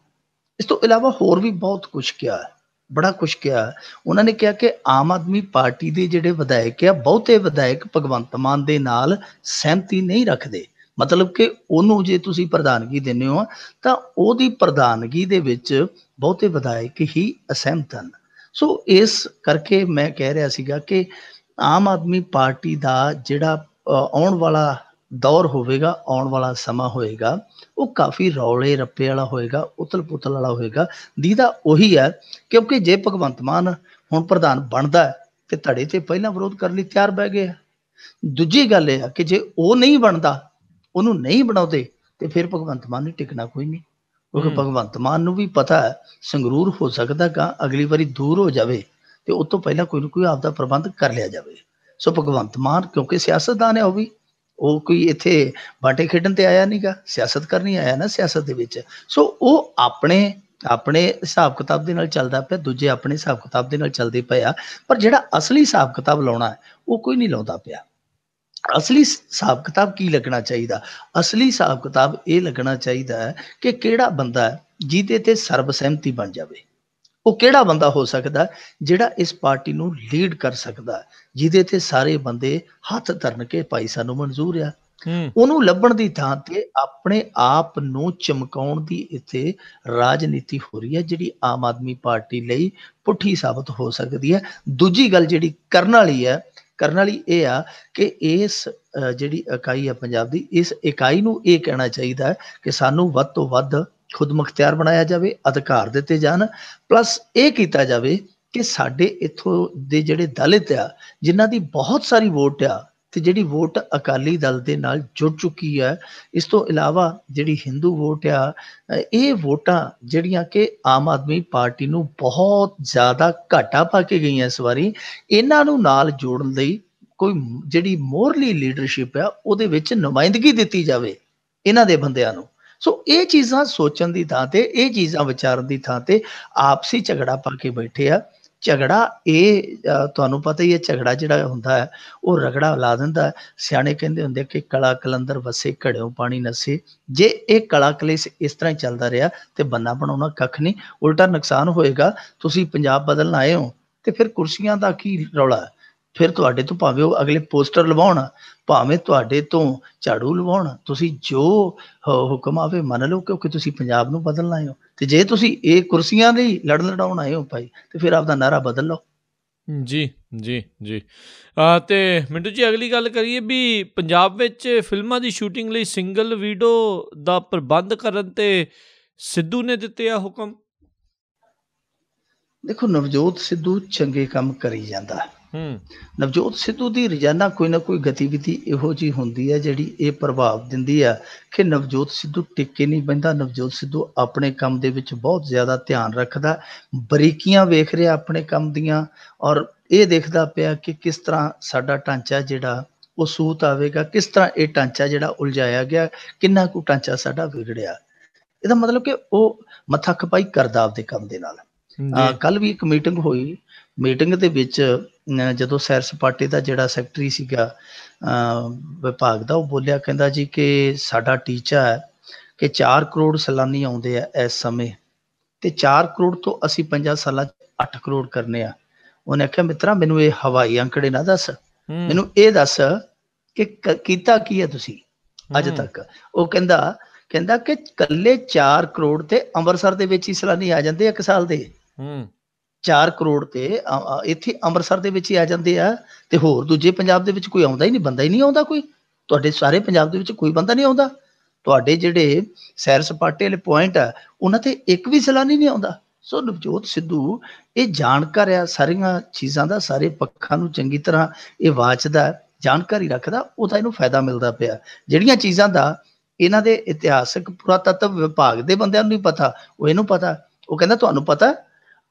ਇਸ ਤੋਂ ਇਲਾਵਾ ਹੋਰ ਵੀ ਬਹੁਤ ਕੁਝ ਕਿਹਾ ਹੈ ਬੜਾ ਕੁਝ ਕਿਹਾ ਉਹਨਾਂ ਨੇ ਕਿਹਾ ਕਿ ਆਮ ਆਦਮੀ ਪਾਰਟੀ ਦੇ ਜਿਹੜੇ ਵਿਧਾਇਕ ਆ ਬਹੁਤੇ ਵਿਧਾਇਕ ਭਗਵੰਤ ਮਾਨ ਦੇ ਨਾਲ ਸਹਿਮਤੀ ਨਹੀਂ ਰੱਖਦੇ ਮਤਲਬ ਕਿ ਉਹਨੂੰ ਜੇ ਤੁਸੀਂ ਪ੍ਰਧਾਨਗੀ ਦਿੰਦੇ ਹੋ ਤਾਂ ਉਹਦੀ ਪ੍ਰਧਾਨਗੀ ਦੇ ਵਿੱਚ ਬਹੁਤੇ ਵਿਧਾਇਕ ਹੀ ਅਸਹਿਮਤ ਹਨ ਸੋ ਇਸ ਕਰਕੇ ਮੈਂ ਕਹਿ ਰਿਹਾ ਸੀਗਾ ਕਿ ਆਮ ਆਦਮੀ ਪਾਰਟੀ ਦਾ ਜਿਹੜਾ ਆਉਣ ਵਾਲਾ ਦੌਰ ਹੋਵੇਗਾ ਆਉਣ ਵਾਲਾ ਸਮਾਂ ਹੋਏਗਾ ਉਹ ਕਾਫੀ ਰੌਲੇ ਰੱਪੇ ਵਾਲਾ ਹੋਏਗਾ ਉਤਲ ਪੁਤਲ ਵਾਲਾ ਹੋਏਗਾ ਦੀਦਾ ਉਹੀ ਹੈ ਕਿਉਂਕਿ ਜੇ ਭਗਵੰਤ ਮਾਨ ਹੁਣ ਪ੍ਰਧਾਨ ਬਣਦਾ ਤੇ ਧੜੇ ਤੇ ਪਹਿਲਾਂ ਵਿਰੋਧ ਕਰਨ ਲਈ ਤਿਆਰ ਬੈ ਗਏ ਦੂਜੀ ਗੱਲ ਇਹ ਆ ਕਿ ਜੇ ਉਹ ਨਹੀਂ ਬਣਦਾ ਉਹਨੂੰ ਨਹੀਂ ਬਣਾਉਂਦੇ ਤੇ ਫਿਰ ਭਗਵੰਤ ਮਾਨ ਨੂੰ ਟਿਕਣਾ ਕੋਈ ਨਹੀਂ ਕਿਉਂਕਿ ਭਗਵੰਤ ਮਾਨ ਨੂੰ ਵੀ ਪਤਾ ਹੈ ਸੰਗਰੂਰ ਹੋ ਸਕਦਾ ਕਾ ਅਗਲੀ ਵਾਰੀ ਦੂਰ ਹੋ ਜਾਵੇ ਤੇ ਉਸ ਤੋਂ ਪਹਿਲਾਂ ਕੋਈ ਨਾ ਕੋਈ ਆਪਦਾ ਪ੍ਰਬੰਧ ਕਰ ਲਿਆ ਜਾਵੇ ਸੋ ਭਗਵੰਤ ਮਾਨ ਕਿਉਂਕਿ ਸਿਆਸਤਦਾਨ ਹੈ ਉਹ ਵੀ ਉਹ ਕੋਈ ਇੱਥੇ ਬਾਟੇ ਖੇਡਣ ਤੇ ਆਇਆ ਨਹੀਂਗਾ ਸਿਆਸਤ ਕਰਨੀ ਆਇਆ ਨਾ ਸਿਆਸਤ ਦੇ ਵਿੱਚ ਸੋ ਉਹ ਆਪਣੇ ਆਪਣੇ ਹਿਸਾਬ ਕਿਤਾਬ ਦੇ ਨਾਲ ਚੱਲਦਾ ਪਿਆ ਦੂਜੇ ਆਪਣੇ ਹਿਸਾਬ ਕਿਤਾਬ ਦੇ ਨਾਲ ਚੱਲਦੇ ਪਿਆ ਪਰ ਜਿਹੜਾ ਅਸਲੀ ਹਿਸਾਬ ਕਿਤਾਬ ਲਾਉਣਾ ਉਹ ਕੋਈ ਨਹੀਂ ਲਾਉਂਦਾ ਪਿਆ ਅਸਲੀ ਹਿਸਾਬ ਕਿਤਾਬ ਕੀ ਲੱਗਣਾ ਚਾਹੀਦਾ ਅਸਲੀ ਹਿਸਾਬ ਕਿਤਾਬ ਇਹ ਲੱਗਣਾ ਚਾਹੀਦਾ ਹੈ ਕਿ ਕਿਹੜਾ ਬੰਦਾ ਜਿਹਦੇ ਤੇ ਸਰਬਸਹਿਮਤੀ ਬਣ ਜਾਵੇ ਉਹ ਕਿਹੜਾ ਬੰਦਾ ਹੋ ਸਕਦਾ ਜਿਹੜਾ ਇਸ ਪਾਰਟੀ ਨੂੰ ਲੀਡ ਕਰ ਸਕਦਾ ਜਿਹਦੇ ਤੇ ਸਾਰੇ ਬੰਦੇ ਹੱਥ ਧਰਨ ਕੇ ਭਾਈ ਸਾਨੂੰ ਮਨਜ਼ੂਰ ਆ ਉਹਨੂੰ ਲੱਭਣ ਦੀ ਥਾਂ ਤੇ ਆਪਣੇ ਆਪ ਨੂੰ ਚਮਕਾਉਣ ਦੀ ਇੱਥੇ ਰਾਜਨੀਤੀ ਹੋ ਰਹੀ ਹੈ ਜਿਹੜੀ ਆਮ ਆਦਮੀ ਪਾਰਟੀ ਲਈ ਪੁੱਠੀ ਸਾਬਤ ਹੋ ਸਕਦੀ ਹੈ ਦੂਜੀ ਗੱਲ ਜਿਹੜੀ ਕਰਨ ਵਾਲੀ ਹੈ ਕਰਨ ਵਾਲੀ ਇਹ ਆ ਕਿ ਇਸ ਜਿਹੜੀ ਇਕਾਈ ਹੈ ਪੰਜਾਬ ਦੀ ਇਸ ਇਕਾਈ ਨੂੰ ਇਹ ਕਹਿਣਾ ਚਾਹੀਦਾ ਕਿ ਸਾਨੂੰ ਵੱਧ ਤੋਂ ਵੱਧ ਖੁਦ ਮੁਖਤਿਆਰ ਬਣਾਇਆ ਜਾਵੇ ਅਧਿਕਾਰ ਦਿੱਤੇ ਜਾਣ ਪਲੱਸ ਇਹ ਕੀਤਾ ਜਾਵੇ ਕਿ ਸਾਡੇ ਇਥੋਂ ਦੇ ਜਿਹੜੇ ਦਲਿਤ ਆ ਜਿਨ੍ਹਾਂ ਦੀ ਬਹੁਤ ਸਾਰੀ ਵੋਟ ਆ ਤੇ ਜਿਹੜੀ ਵੋਟ ਅਕਾਲੀ ਦਲ ਦੇ ਨਾਲ ਜੁੜ ਚੁੱਕੀ ਹੈ ਇਸ ਤੋਂ ਇਲਾਵਾ ਜਿਹੜੀ ਹਿੰਦੂ ਵੋਟ ਆ ਇਹ ਵੋਟਾਂ ਜਿਹੜੀਆਂ ਕਿ ਆਮ ਆਦਮੀ ਪਾਰਟੀ ਨੂੰ ਬਹੁਤ ਜ਼ਿਆਦਾ ਘਾਟਾ ਪਾ ਕੇ ਗਈਆਂ ਇਸ ਵਾਰੀ ਇਹਨਾਂ ਨੂੰ ਨਾਲ ਜੋੜਨ ਲਈ ਕੋਈ ਜਿਹੜੀ ਮੋਰਲੀ ਲੀਡਰਸ਼ਿਪ ਆ ਉਹਦੇ ਵਿੱਚ ਨੁਮਾਇੰਦਗੀ ਦਿੱਤੀ ਜਾਵੇ ਇਹਨਾਂ ਦੇ ਬੰਦਿਆਂ ਨੂੰ ਸੋ ਇਹ ਚੀਜ਼ਾਂ ਸੋਚਣ ਦੀ ਥਾਂ ਤੇ ਇਹ ਚੀਜ਼ਾਂ ਵਿਚਾਰਨ ਦੀ ਥਾਂ ਤੇ ਆਪਸੀ ਝਗੜਾ ਪਾ ਕੇ ਬੈਠੇ ਆ ਝਗੜਾ ਇਹ ਤੁਹਾਨੂੰ ਪਤਾ ਹੀ ਹੈ ਝਗੜਾ ਜਿਹੜਾ ਹੁੰਦਾ ਹੈ ਉਹ ਰਗੜਾ ਲਾ ਦਿੰਦਾ ਸਿਆਣੇ ਕਹਿੰਦੇ ਹੁੰਦੇ ਕਿ ਕਲਾ ਕਲੰਦਰ ਵਸੇ ਘੜਿਓ ਪਾਣੀ ਨਸੇ ਜੇ ਇਹ ਕਲਾ ਕਲੇਸ਼ ਇਸ ਤਰ੍ਹਾਂ ਹੀ ਚੱਲਦਾ ਰਿਹਾ ਤੇ ਬੰਨਾ ਬਣਾਉਣਾ ਕੱਖ ਨਹੀਂ ਉਲਟਾ ਨੁਕਸਾਨ ਹੋਏਗਾ ਤੁਸੀਂ ਪੰਜਾਬ ਬਦਲਣ ਆਏ ਹੋ ਤੇ ਫਿਰ ਕੁਰਸੀਆਂ ਦਾ ਕੀ ਰੌਲਾ ਹੈ ਫਿਰ ਤੁਹਾਡੇ ਤੋਂ ਭਾਵੇਂ ਉਹ ਅਗਲੇ ਪੋਸਟਰ ਲਵਾਉਣ ਭਾਵੇਂ ਤੁਹਾਡੇ ਤੋਂ ਝਾੜੂ ਲਵਾਉਣ ਤੁਸੀਂ ਜੋ ਹੁਕਮ ਆਵੇ ਮੰਨ ਲਓ ਕਿਉਂਕਿ ਤੁਸੀਂ ਪੰਜਾਬ ਨੂੰ ਬਦਲਣ ਆਏ ਹੋ ਤੇ ਜੇ ਤੁਸੀਂ ਇਹ ਕੁਰਸੀਆਂ ਦੀ ਲੜਨ ਲੜਾਉਣ ਆਏ ਹੋ ਭਾਈ ਤੇ ਫਿਰ ਆਪਦਾ ਨਾਰਾ ਬਦਲ ਲਓ ਜੀ ਜੀ ਜੀ ਆ ਤੇ ਮਿੰਟੂ ਜੀ ਅਗਲੀ ਗੱਲ ਕਰੀਏ ਵੀ ਪੰਜਾਬ ਵਿੱਚ ਫਿਲਮਾਂ ਦੀ ਸ਼ੂਟਿੰਗ ਲਈ ਸਿੰਗਲ ਵੀਡੀਓ ਦਾ ਪ੍ਰਬੰਧ ਕਰਨ ਤੇ ਸਿੱਧੂ ਨੇ ਦਿੱਤੇ ਆ ਹੁਕਮ ਦੇਖੋ ਨਵਜੋਤ ਸਿੱਧੂ ਚੰਗੇ ਕੰਮ ਕਰੀ ਜਾਂਦਾ ਹੂੰ ਨਵਜੋਤ ਸਿੱਧੂ ਦੀ ਰੋਜ਼ਾਨਾ ਕੋਈ ਨਾ ਕੋਈ ਗਤੀਵਿਧੀ ਇਹੋ ਜੀ ਹੁੰਦੀ ਹੈ ਜਿਹੜੀ ਇਹ ਪ੍ਰਭਾਵ ਦਿੰਦੀ ਹੈ ਕਿ ਨਵਜੋਤ ਸਿੱਧੂ ਟਿੱਕੇ ਨਹੀਂ ਬੰਦਾ ਨਵਜੋਤ ਸਿੱਧੂ ਆਪਣੇ ਕੰਮ ਦੇ ਵਿੱਚ ਬਹੁਤ ਜ਼ਿਆਦਾ ਧਿਆਨ ਰੱਖਦਾ ਬਰੀਕੀਆਂ ਵੇਖ ਰਿਹਾ ਆਪਣੇ ਕੰਮ ਦੀਆਂ ਔਰ ਇਹ ਦੇਖਦਾ ਪਿਆ ਕਿ ਕਿਸ ਤਰ੍ਹਾਂ ਸਾਡਾ ਢਾਂਚਾ ਜਿਹੜਾ ਉਹ ਸੂਤ ਆਵੇਗਾ ਕਿਸ ਤਰ੍ਹਾਂ ਇਹ ਢਾਂਚਾ ਜਿਹੜਾ ਉਲਝਾਇਆ ਗਿਆ ਕਿੰਨਾ ਕੁ ਢਾਂਚਾ ਸਾਡਾ ਵਿਗੜਿਆ ਇਹਦਾ ਮਤਲਬ ਕਿ ਉਹ ਮੱਥਾ ਖਪਾਈ ਕਰਦਾ ਆਪਦੇ ਕੰਮ ਦੇ ਨਾਲ ਕੱਲ ਵੀ ਇੱਕ ਮੀਟਿੰਗ ਹੋਈ ਮੀਟਿੰਗ ਦੇ ਵਿੱਚ ਜਦੋਂ ਸੈਰ ਸਪਾਟੇ ਦਾ ਜਿਹੜਾ ਸੈਕਟਰੀ ਸੀਗਾ ਵਿਭਾਗ ਦਾ ਉਹ ਬੋਲਿਆ ਕਹਿੰਦਾ ਜੀ ਕਿ ਸਾਡਾ ਟੀਚਾ ਹੈ ਕਿ 4 ਕਰੋੜ ਸਾਲਾਨੀ ਆਉਂਦੇ ਆ ਇਸ ਸਮੇਂ ਤੇ 4 ਕਰੋੜ ਤੋਂ ਅਸੀਂ 50 ਸਾਲਾਂ 'ਚ 8 ਕਰੋੜ ਕਰਨੇ ਆ ਉਹਨੇ ਆਖਿਆ ਮਿੱਤਰਾ ਮੈਨੂੰ ਇਹ ਹਵਾਈ ਅੰਕੜੇ ਨਾ ਦੱਸ ਮੈਨੂੰ ਇਹ ਦੱਸ ਕਿ ਕੀਤਾ ਕੀ ਹੈ ਤੁਸੀਂ ਅੱਜ ਤੱਕ ਉਹ ਕਹਿੰਦਾ ਕਹਿੰਦਾ ਕਿ ਕੱਲੇ 4 ਕਰੋੜ ਤੇ ਅੰਮ੍ਰਿਤਸਰ ਦੇ ਵਿੱਚ ਹੀ ਸਲਾਨੀ ਆ ਜਾਂਦੇ ਇੱਕ ਸਾਲ ਦੇ ਹੂੰ 4 ਕਰੋੜ ਤੇ ਇੱਥੇ ਅੰਮ੍ਰਿਤਸਰ ਦੇ ਵਿੱਚ ਹੀ ਆ ਜਾਂਦੇ ਆ ਤੇ ਹੋਰ ਦੂਜੇ ਪੰਜਾਬ ਦੇ ਵਿੱਚ ਕੋਈ ਆਉਂਦਾ ਹੀ ਨਹੀਂ ਬੰਦਾ ਹੀ ਨਹੀਂ ਆਉਂਦਾ ਕੋਈ ਤੁਹਾਡੇ ਸਾਰੇ ਪੰਜਾਬ ਦੇ ਵਿੱਚ ਕੋਈ ਬੰਦਾ ਨਹੀਂ ਆਉਂਦਾ ਤੁਹਾਡੇ ਜਿਹੜੇ ਸੈਰ ਸਪਾਟੇ ਵਾਲੇ ਪੁਆਇੰਟ ਆ ਉਹਨਾਂ ਤੇ ਇੱਕ ਵੀ ਸਲਾਨੀ ਨਹੀਂ ਆਉਂਦਾ ਸੋ ਨਵਜੋਤ ਸਿੱਧੂ ਇਹ ਜਾਣਕਾਰ ਆ ਸਾਰੀਆਂ ਚੀਜ਼ਾਂ ਦਾ ਸਾਰੇ ਪੱਖਾਂ ਨੂੰ ਚੰਗੀ ਤਰ੍ਹਾਂ ਇਹ ਵਾਚਦਾ ਜਾਣਕਾਰੀ ਰੱਖਦਾ ਉਹਦਾ ਇਹਨੂੰ ਫਾਇਦਾ ਮਿਲਦਾ ਪਿਆ ਜਿਹੜੀਆਂ ਚੀਜ਼ਾਂ ਦਾ ਇਹਨਾਂ ਦੇ ਇਤਿਹਾਸਕ ਪੁਰਾਤੱਤਵ ਵਿਭਾਗ ਦੇ ਬੰਦਿਆਂ ਨੂੰ ਨਹੀਂ ਪਤਾ ਉਹ ਇਹਨੂੰ ਪਤਾ ਉਹ ਕਹਿੰਦਾ ਤੁਹਾਨੂੰ ਪਤਾ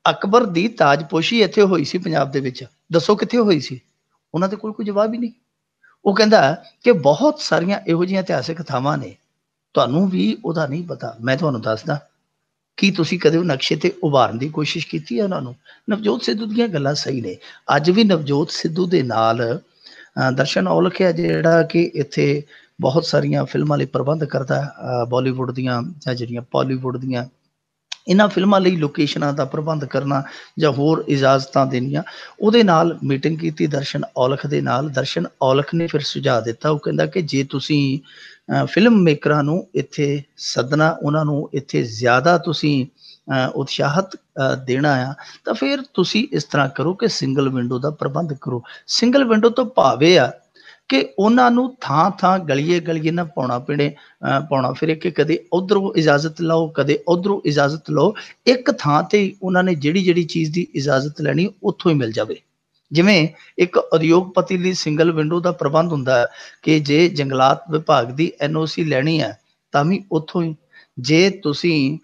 ਅਕਬਰ ਦੀ ਤਾਜਪੋਸ਼ੀ ਇੱਥੇ ਹੋਈ ਸੀ ਪੰਜਾਬ ਦੇ ਵਿੱਚ ਦੱਸੋ ਕਿੱਥੇ ਹੋਈ ਸੀ ਉਹਨਾਂ ਦੇ ਕੋਲ ਕੋਈ ਜਵਾਬ ਹੀ ਨਹੀਂ ਉਹ ਕਹਿੰਦਾ ਕਿ ਬਹੁਤ ਸਾਰੀਆਂ ਇਹੋ ਜਿਹੀਆਂ ਇਤਿਹਾਸਿਕ ਥਾਵਾਂ ਨੇ ਤੁਹਾਨੂੰ ਵੀ ਉਹਦਾ ਨਹੀਂ ਪਤਾ ਮੈਂ ਤੁਹਾਨੂੰ ਦੱਸਦਾ ਕੀ ਤੁਸੀਂ ਕਦੇ ਉਹ ਨਕਸ਼ੇ ਤੇ ਉਭਾਰਨ ਦੀ ਕੋਸ਼ਿਸ਼ ਕੀਤੀ ਹੈ ਉਹਨਾਂ ਨੂੰ ਨਵਜੋਤ ਸਿੱਧੂ ਦੀਆਂ ਗੱਲਾਂ ਸਹੀ ਨੇ ਅੱਜ ਵੀ ਨਵਜੋਤ ਸਿੱਧੂ ਦੇ ਨਾਲ ਦਰਸ਼ਨ ਔਲਖਿਆ ਜਿਹੜਾ ਕਿ ਇੱਥੇ ਬਹੁਤ ਸਾਰੀਆਂ ਫਿਲਮਾਂ ਲਈ ਪ੍ਰਬੰਧ ਕਰਦਾ ਬਾਲੀਵੁੱਡ ਦੀਆਂ ਜਾਂ ਜਿਹੜੀਆਂ ਪਾਲੀਵੁੱਡ ਦੀਆਂ ਇਹਨਾਂ ਫਿਲਮਾਂ ਲਈ ਲੋਕੇਸ਼ਨਾਂ ਦਾ ਪ੍ਰਬੰਧ ਕਰਨਾ ਜਾਂ ਹੋਰ ਇਜਾਜ਼ਤਾਂ ਦੇਣੀਆਂ ਉਹਦੇ ਨਾਲ ਮੀਟਿੰਗ ਕੀਤੀ ਦਰਸ਼ਨ ਔਲਖ ਦੇ ਨਾਲ ਦਰਸ਼ਨ ਔਲਖ ਨੇ ਫਿਰ ਸੁਝਾਅ ਦਿੱਤਾ ਉਹ ਕਹਿੰਦਾ ਕਿ ਜੇ ਤੁਸੀਂ ਫਿਲਮ ਮੇਕਰਾਂ ਨੂੰ ਇੱਥੇ ਸੱਦਣਾ ਉਹਨਾਂ ਨੂੰ ਇੱਥੇ ਜ਼ਿਆਦਾ ਤੁਸੀਂ ਉਤਸ਼ਾਹਤ ਦੇਣਾ ਆ ਤਾਂ ਫਿਰ ਤੁਸੀਂ ਇਸ ਤਰ੍ਹਾਂ ਕਰੋ ਕਿ ਸਿੰਗਲ ਵਿੰਡੋ ਦਾ ਪ੍ਰਬੰਧ ਕਰੋ ਸਿੰਗਲ ਵਿੰਡੋ ਤੋਂ ਭਾਵੇਂ ਆ ਕਿ ਉਹਨਾਂ ਨੂੰ ਥਾਂ ਥਾਂ ਗਲੀਏ ਗਲੀਏ ਨਾ ਪਾਉਣਾ ਪੈਣੇ ਪਾਉਣਾ ਫਿਰੇ ਕਿ ਕਦੇ ਉਧਰੋਂ ਇਜਾਜ਼ਤ ਲਓ ਕਦੇ ਉਧਰੋਂ ਇਜਾਜ਼ਤ ਲਓ ਇੱਕ ਥਾਂ ਤੇ ਉਹਨਾਂ ਨੇ ਜਿਹੜੀ ਜਿਹੜੀ ਚੀਜ਼ ਦੀ ਇਜਾਜ਼ਤ ਲੈਣੀ ਉੱਥੋਂ ਹੀ ਮਿਲ ਜਾਵੇ ਜਿਵੇਂ ਇੱਕ ਉਦਯੋਗਪਤੀ ਲਈ ਸਿੰਗਲ ਵਿੰਡੋ ਦਾ ਪ੍ਰਬੰਧ ਹੁੰਦਾ ਕਿ ਜੇ ਜੰਗਲਾਤ ਵਿਭਾਗ ਦੀ ਐਨਓਸੀ ਲੈਣੀ ਹੈ ਤਾਂ ਵੀ ਉੱਥੋਂ ਹੀ ਜੇ ਤੁਸੀਂ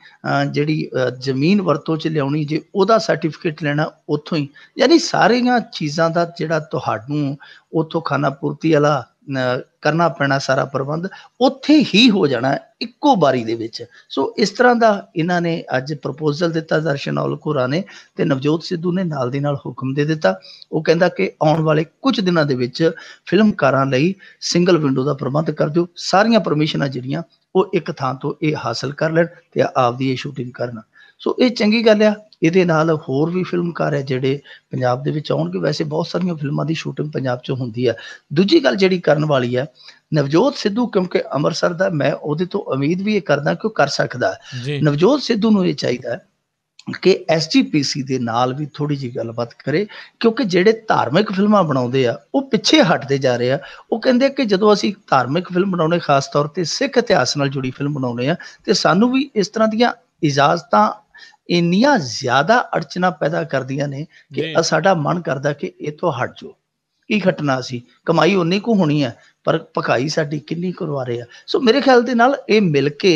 ਜਿਹੜੀ ਜ਼ਮੀਨ ਵਰਤੋਂ 'ਚ ਲਿਆਉਣੀ ਜੇ ਉਹਦਾ ਸਰਟੀਫਿਕੇਟ ਲੈਣਾ ਉੱਥੋਂ ਹੀ ਯਾਨੀ ਸਾਰੀਆਂ ਚੀਜ਼ਾਂ ਦਾ ਜਿਹੜਾ ਤੁਹਾਨੂੰ ਉੱਥੋਂ ਖਾਣਾ ਪੂਰਤੀ ਵਾਲਾ ਕਰਨਾ ਪੈਣਾ ਸਾਰਾ ਪ੍ਰਬੰਧ ਉੱਥੇ ਹੀ ਹੋ ਜਾਣਾ ਇੱਕੋ ਵਾਰੀ ਦੇ ਵਿੱਚ ਸੋ ਇਸ ਤਰ੍ਹਾਂ ਦਾ ਇਹਨਾਂ ਨੇ ਅੱਜ ਪ੍ਰਪੋਜ਼ਲ ਦਿੱਤਾ ਦਰਸ਼ਨ ਔਲਕੁਰਾ ਨੇ ਤੇ ਨਵਜੋਤ ਸਿੱਧੂ ਨੇ ਨਾਲ ਦੀ ਨਾਲ ਹੁਕਮ ਦੇ ਦਿੱਤਾ ਉਹ ਕਹਿੰਦਾ ਕਿ ਆਉਣ ਵਾਲੇ ਕੁਝ ਦਿਨਾਂ ਦੇ ਵਿੱਚ ਫਿਲਮਕਾਰਾਂ ਲਈ ਸਿੰਗਲ ਵਿੰਡੋ ਦਾ ਪ੍ਰਬੰਧ ਕਰ ਦਿਓ ਸਾਰੀਆਂ ਪਰਮਿਸ਼ਨਾਂ ਜਿਹੜੀਆਂ ਉਹ ਇੱਕ ਥਾਂ ਤੋਂ ਇਹ ਹਾਸਲ ਕਰ ਲੈਣ ਤੇ ਆਪਦੀ ਇਹ ਸ਼ੂਟਿੰਗ ਕਰਨ ਸੋ ਇਹ ਚੰਗੀ ਗੱਲ ਆ ਇਹਦੇ ਨਾਲ ਹੋਰ ਵੀ ਫਿਲਮਕਾਰ ਹੈ ਜਿਹੜੇ ਪੰਜਾਬ ਦੇ ਵਿੱਚ ਆਉਣਗੇ ਵੈਸੇ ਬਹੁਤ ਸਾਰੀਆਂ ਫਿਲਮਾਂ ਦੀ ਸ਼ੂਟਿੰਗ ਪੰਜਾਬ 'ਚ ਹੁੰਦੀ ਆ ਦੂਜੀ ਗੱਲ ਜਿਹੜੀ ਕਰਨ ਵਾਲੀ ਆ ਨਵਜੋਤ ਸਿੱਧੂ ਕਿਉਂਕਿ ਅੰਮ੍ਰਿਤਸਰ ਦਾ ਮੈਂ ਉਹਦੇ ਤੋਂ ਉਮੀਦ ਵੀ ਇਹ ਕਰਦਾ ਕਿ ਉਹ ਕਰ ਸਕਦਾ ਨਵਜੋਤ ਸਿੱਧੂ ਨੂੰ ਇਹ ਚਾਹੀਦਾ ਕਿ ਐਸਜੀਪੀਸੀ ਦੇ ਨਾਲ ਵੀ ਥੋੜੀ ਜੀ ਗੱਲਬਾਤ ਕਰੇ ਕਿਉਂਕਿ ਜਿਹੜੇ ਧਾਰਮਿਕ ਫਿਲਮਾਂ ਬਣਾਉਂਦੇ ਆ ਉਹ ਪਿੱਛੇ ਹਟਦੇ ਜਾ ਰਹੇ ਆ ਉਹ ਕਹਿੰਦੇ ਕਿ ਜਦੋਂ ਅਸੀਂ ਧਾਰਮਿਕ ਫਿਲਮ ਬਣਾਉਣੇ ਖਾਸ ਤੌਰ ਤੇ ਸਿੱਖ ਇਤਿਹਾਸ ਨਾਲ ਜੁੜੀ ਫਿਲਮ ਬਣਾਉਣੇ ਆ ਤੇ ਸਾਨੂੰ ਵੀ ਇਸ ਤਰ੍ਹਾਂ ਦੀਆਂ ਇਜਾਜ਼ਤਾਂ ਇੰਨੀਆਂ ਜ਼ਿਆਦਾ ਅੜਚਨਾ ਪੈਦਾ ਕਰਦੀਆਂ ਨੇ ਕਿ ਸਾਡਾ ਮਨ ਕਰਦਾ ਕਿ ਇਹ ਤੋਂ ਹਟ ਜਾਓ ਕੀ ਘਟਨਾ ਸੀ ਕਮਾਈ ਉਨੀ ਕੁ ਹੋਣੀ ਹੈ ਪਰ ਪਕਾਈ ਸਾਡੀ ਕਿੰਨੀ ਕਰਵਾ ਰਹੇ ਆ ਸੋ ਮੇਰੇ ਖਿਆਲ ਦੇ ਨਾਲ ਇਹ ਮਿਲ ਕੇ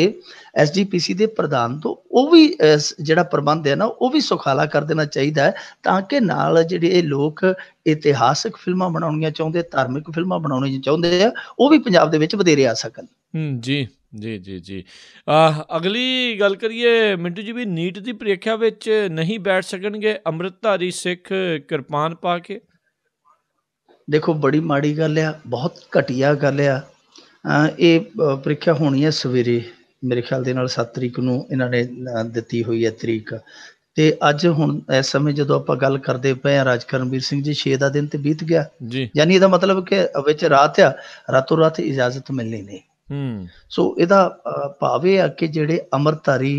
ਐਸਡੀਪੀਸੀ ਦੇ ਪ੍ਰਧਾਨ ਤੋਂ ਉਹ ਵੀ ਜਿਹੜਾ ਪ੍ਰਬੰਧ ਹੈ ਨਾ ਉਹ ਵੀ ਸੁਖਾਲਾ ਕਰ ਦੇਣਾ ਚਾਹੀਦਾ ਹੈ ਤਾਂ ਕਿ ਨਾਲ ਜਿਹੜੇ ਇਹ ਲੋਕ ਇਤਿਹਾਸਕ ਫਿਲਮਾਂ ਬਣਾਉਣੀਆਂ ਚਾਹੁੰਦੇ ਧਾਰਮਿਕ ਫਿਲਮਾਂ ਬਣਾਉਣੀਆਂ ਚਾਹੁੰਦੇ ਆ ਉਹ ਵੀ ਪੰਜਾਬ ਦੇ ਵਿੱਚ ਵਧੇਰੇ ਆ ਸਕਣ ਜੀ ਜੀ ਜੀ ਜੀ ਅਗਲੀ ਗੱਲ ਕਰੀਏ ਮਿੰਟੂ ਜੀ ਵੀ ਨੀਟ ਦੀ ਪ੍ਰੀਖਿਆ ਵਿੱਚ ਨਹੀਂ ਬੈਠ ਸਕਣਗੇ ਅੰਮ੍ਰਿਤਧਾਰੀ ਸਿੱਖ ਕਿਰਪਾਨ ਪਾ ਕੇ ਦੇਖੋ ਬੜੀ ਮਾੜੀ ਗੱਲ ਆ ਬਹੁਤ ਘਟੀਆ ਗੱਲ ਆ ਇਹ ਪ੍ਰੀਖਿਆ ਹੋਣੀ ਹੈ ਸਵੇਰੇ ਮੇਰੇ ਖਿਆਲ ਦੇ ਨਾਲ 7 ਤਰੀਕ ਨੂੰ ਇਹਨਾਂ ਨੇ ਦਿੱਤੀ ਹੋਈ ਹੈ ਤਰੀਕ ਤੇ ਅੱਜ ਹੁਣ ਇਸ ਸਮੇਂ ਜਦੋਂ ਆਪਾਂ ਗੱਲ ਕਰਦੇ ਪਏ ਆ ਰਾਜਕਰਨਵੀਰ ਸਿੰਘ ਜੀ 6 ਦਾ ਦਿਨ ਤੇ ਬੀਤ ਗਿਆ ਯਾਨੀ ਇਹਦਾ ਮਤਲਬ ਕਿ ਵਿੱਚ ਰਾਤ ਆ ਰਾਤੋਂ ਰਾਤ ਇਜਾਜ਼ਤ ਮਿਲਣੀ ਨਹੀਂ ਹੂੰ ਸੋ ਇਹਦਾ ਭਾਵੇਂ ਆ ਕਿ ਜਿਹੜੇ ਅਮਰਤਾਰੀ